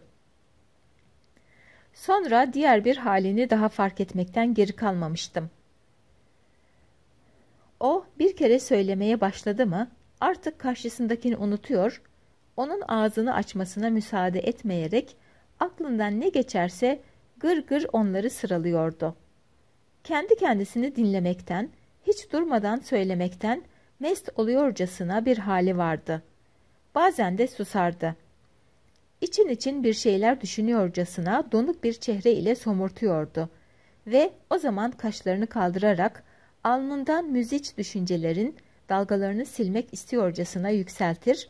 A: Sonra diğer bir halini daha fark etmekten geri kalmamıştım. O bir kere söylemeye başladı mı artık karşısındakini unutuyor, onun ağzını açmasına müsaade etmeyerek aklından ne geçerse gır gır onları sıralıyordu. Kendi kendisini dinlemekten, hiç durmadan söylemekten mest oluyorcasına bir hali vardı. Bazen de susardı. İçin için bir şeyler düşünüyorcasına donuk bir çehre ile somurtuyordu ve o zaman kaşlarını kaldırarak alnından müziç düşüncelerin dalgalarını silmek istiyorcasına yükseltir,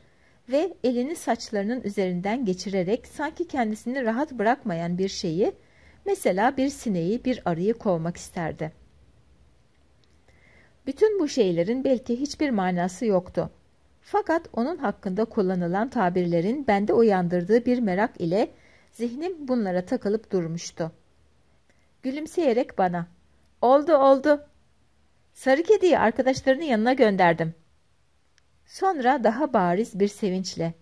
A: ve elini saçlarının üzerinden geçirerek sanki kendisini rahat bırakmayan bir şeyi, mesela bir sineği, bir arıyı kovmak isterdi. Bütün bu şeylerin belki hiçbir manası yoktu. Fakat onun hakkında kullanılan tabirlerin bende uyandırdığı bir merak ile zihnim bunlara takılıp durmuştu. Gülümseyerek bana, ''Oldu, oldu. Sarı kediyi arkadaşlarının yanına gönderdim.'' Sonra daha bariz bir sevinçle.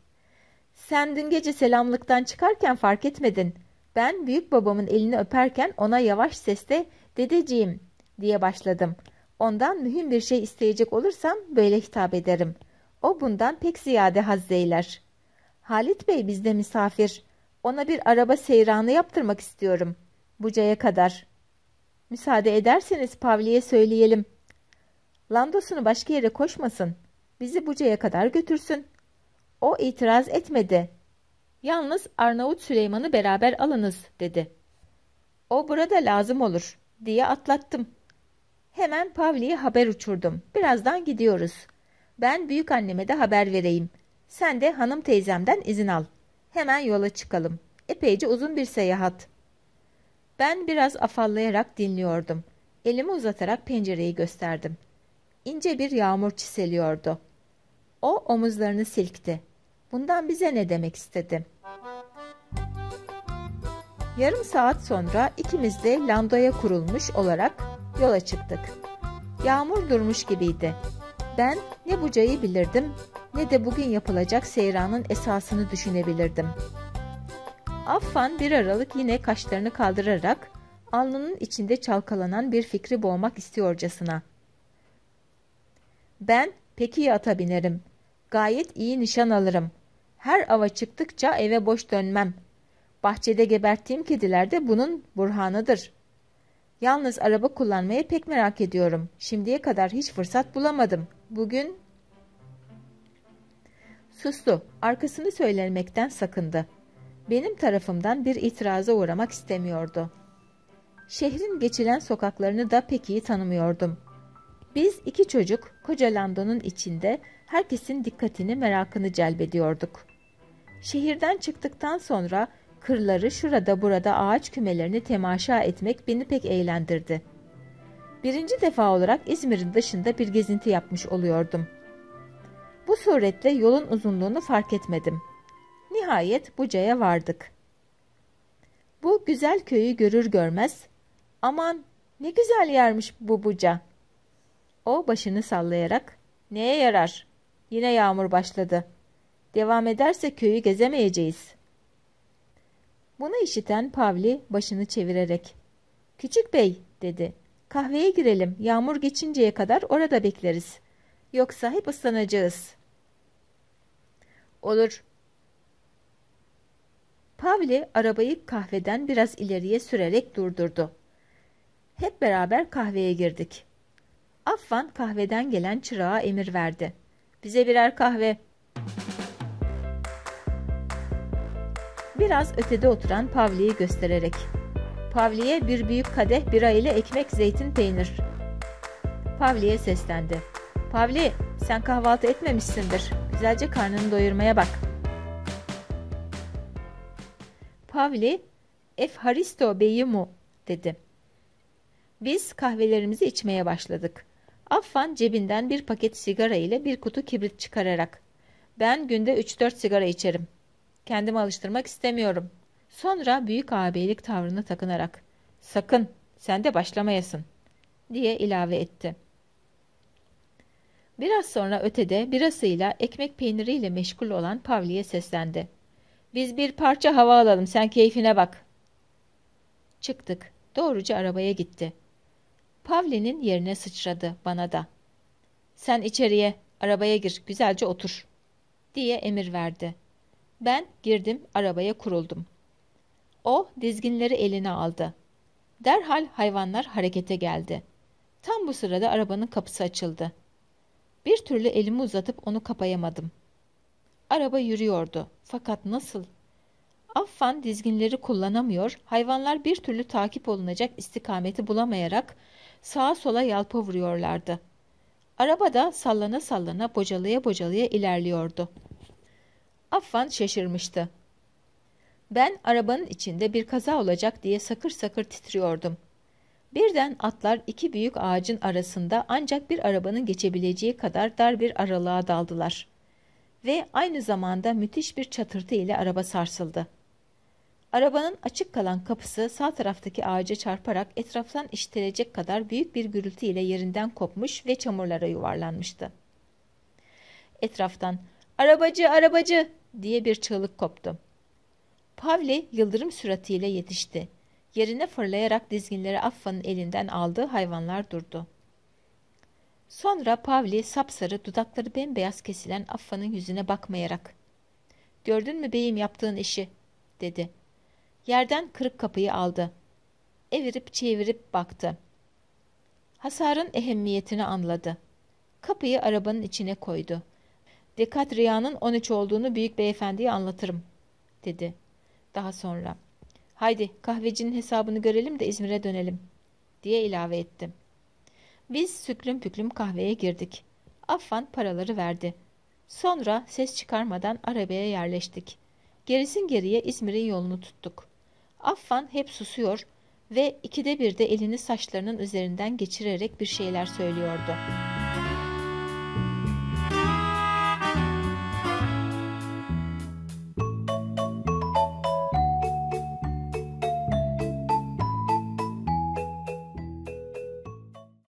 A: Sen dün gece selamlıktan çıkarken fark etmedin. Ben büyük babamın elini öperken ona yavaş sesle dedeciğim diye başladım. Ondan mühim bir şey isteyecek olursam böyle hitap ederim. O bundan pek ziyade haz Halit Bey bizde misafir. Ona bir araba seyranı yaptırmak istiyorum. Buca'ya kadar. Müsaade ederseniz Pavli'ye söyleyelim. Landosunu başka yere koşmasın bizi Buca'ya kadar götürsün. O itiraz etmedi. Yalnız Arnavut Süleyman'ı beraber alınız dedi. O burada lazım olur diye atlattım. Hemen Pavli'ye haber uçurdum. Birazdan gidiyoruz. Ben büyük anneme de haber vereyim. Sen de hanım teyzemden izin al. Hemen yola çıkalım. Epeyce uzun bir seyahat. Ben biraz afallayarak dinliyordum. Elimi uzatarak pencereyi gösterdim ince bir yağmur çiseliyordu. O omuzlarını silkti. Bundan bize ne demek istedi? Yarım saat sonra ikimiz de landoya kurulmuş olarak yola çıktık. Yağmur durmuş gibiydi. Ben ne bucayı bilirdim ne de bugün yapılacak seyranın esasını düşünebilirdim. Affan bir aralık yine kaşlarını kaldırarak alnının içinde çalkalanan bir fikri boğmak istiyorcasına ben peki iyi ata binerim. Gayet iyi nişan alırım. Her ava çıktıkça eve boş dönmem. Bahçede geberttiğim kediler de bunun burhanıdır. Yalnız araba kullanmayı pek merak ediyorum. Şimdiye kadar hiç fırsat bulamadım. Bugün... Sustu. Arkasını söylemekten sakındı. Benim tarafımdan bir itiraza uğramak istemiyordu.'' Şehrin geçilen sokaklarını da pek iyi tanımıyordum. Biz iki çocuk koca landonun içinde herkesin dikkatini merakını celbediyorduk. Şehirden çıktıktan sonra kırları şurada burada ağaç kümelerini temaşa etmek beni pek eğlendirdi. Birinci defa olarak İzmir'in dışında bir gezinti yapmış oluyordum. Bu suretle yolun uzunluğunu fark etmedim. Nihayet Buca'ya vardık. Bu güzel köyü görür görmez, aman ne güzel yermiş bu Buca o başını sallayarak neye yarar? Yine yağmur başladı. Devam ederse köyü gezemeyeceğiz. Bunu işiten Pavli başını çevirerek Küçük bey dedi. Kahveye girelim. Yağmur geçinceye kadar orada bekleriz. Yoksa hep ıslanacağız. Olur. Pavli arabayı kahveden biraz ileriye sürerek durdurdu. Hep beraber kahveye girdik. Affan kahveden gelen çırağa emir verdi. Bize birer kahve. Biraz ötede oturan Pavli'yi göstererek. Pavli'ye bir büyük kadeh bira ile ekmek, zeytin, peynir. Pavli'ye seslendi. Pavli sen kahvaltı etmemişsindir. Güzelce karnını doyurmaya bak. Pavli, Haristo beyi mu? dedi. Biz kahvelerimizi içmeye başladık. Affan cebinden bir paket sigara ile bir kutu kibrit çıkararak ben günde 3-4 sigara içerim. Kendimi alıştırmak istemiyorum. Sonra büyük ağabeylik tavrını takınarak sakın sen de başlamayasın diye ilave etti. Biraz sonra ötede birasıyla ekmek peyniriyle meşgul olan Pavli'ye seslendi. Biz bir parça hava alalım sen keyfine bak. Çıktık. Doğruca arabaya gitti. Pavli'nin yerine sıçradı bana da. Sen içeriye, arabaya gir, güzelce otur diye emir verdi. Ben girdim, arabaya kuruldum. O dizginleri eline aldı. Derhal hayvanlar harekete geldi. Tam bu sırada arabanın kapısı açıldı. Bir türlü elimi uzatıp onu kapayamadım. Araba yürüyordu. Fakat nasıl? Affan dizginleri kullanamıyor, hayvanlar bir türlü takip olunacak istikameti bulamayarak sağa sola yalpa vuruyorlardı. Araba da sallana sallana bocalaya bocalaya ilerliyordu. Affan şaşırmıştı. Ben arabanın içinde bir kaza olacak diye sakır sakır titriyordum. Birden atlar iki büyük ağacın arasında ancak bir arabanın geçebileceği kadar dar bir aralığa daldılar. Ve aynı zamanda müthiş bir çatırtı ile araba sarsıldı. Arabanın açık kalan kapısı sağ taraftaki ağaca çarparak etraftan işitilecek kadar büyük bir gürültü ile yerinden kopmuş ve çamurlara yuvarlanmıştı. Etraftan "Arabacı, arabacı!" diye bir çığlık koptu. Pavli yıldırım süratiyle yetişti. Yerine fırlayarak dizginleri Affa'nın elinden aldığı hayvanlar durdu. Sonra Pavli sapsarı dudakları bembeyaz kesilen Affa'nın yüzüne bakmayarak ''Gördün mü beyim yaptığın işi?'' dedi. Yerden kırık kapıyı aldı. Evirip çevirip baktı. Hasarın ehemmiyetini anladı. Kapıyı arabanın içine koydu. Dekat riyanın 13 olduğunu büyük beyefendiye anlatırım, dedi. Daha sonra, haydi kahvecinin hesabını görelim de İzmir'e dönelim, diye ilave ettim. Biz süklüm püklüm kahveye girdik. Affan paraları verdi. Sonra ses çıkarmadan arabaya yerleştik. Gerisin geriye İzmir'in yolunu tuttuk. Affan hep susuyor ve ikide bir de elini saçlarının üzerinden geçirerek bir şeyler söylüyordu.''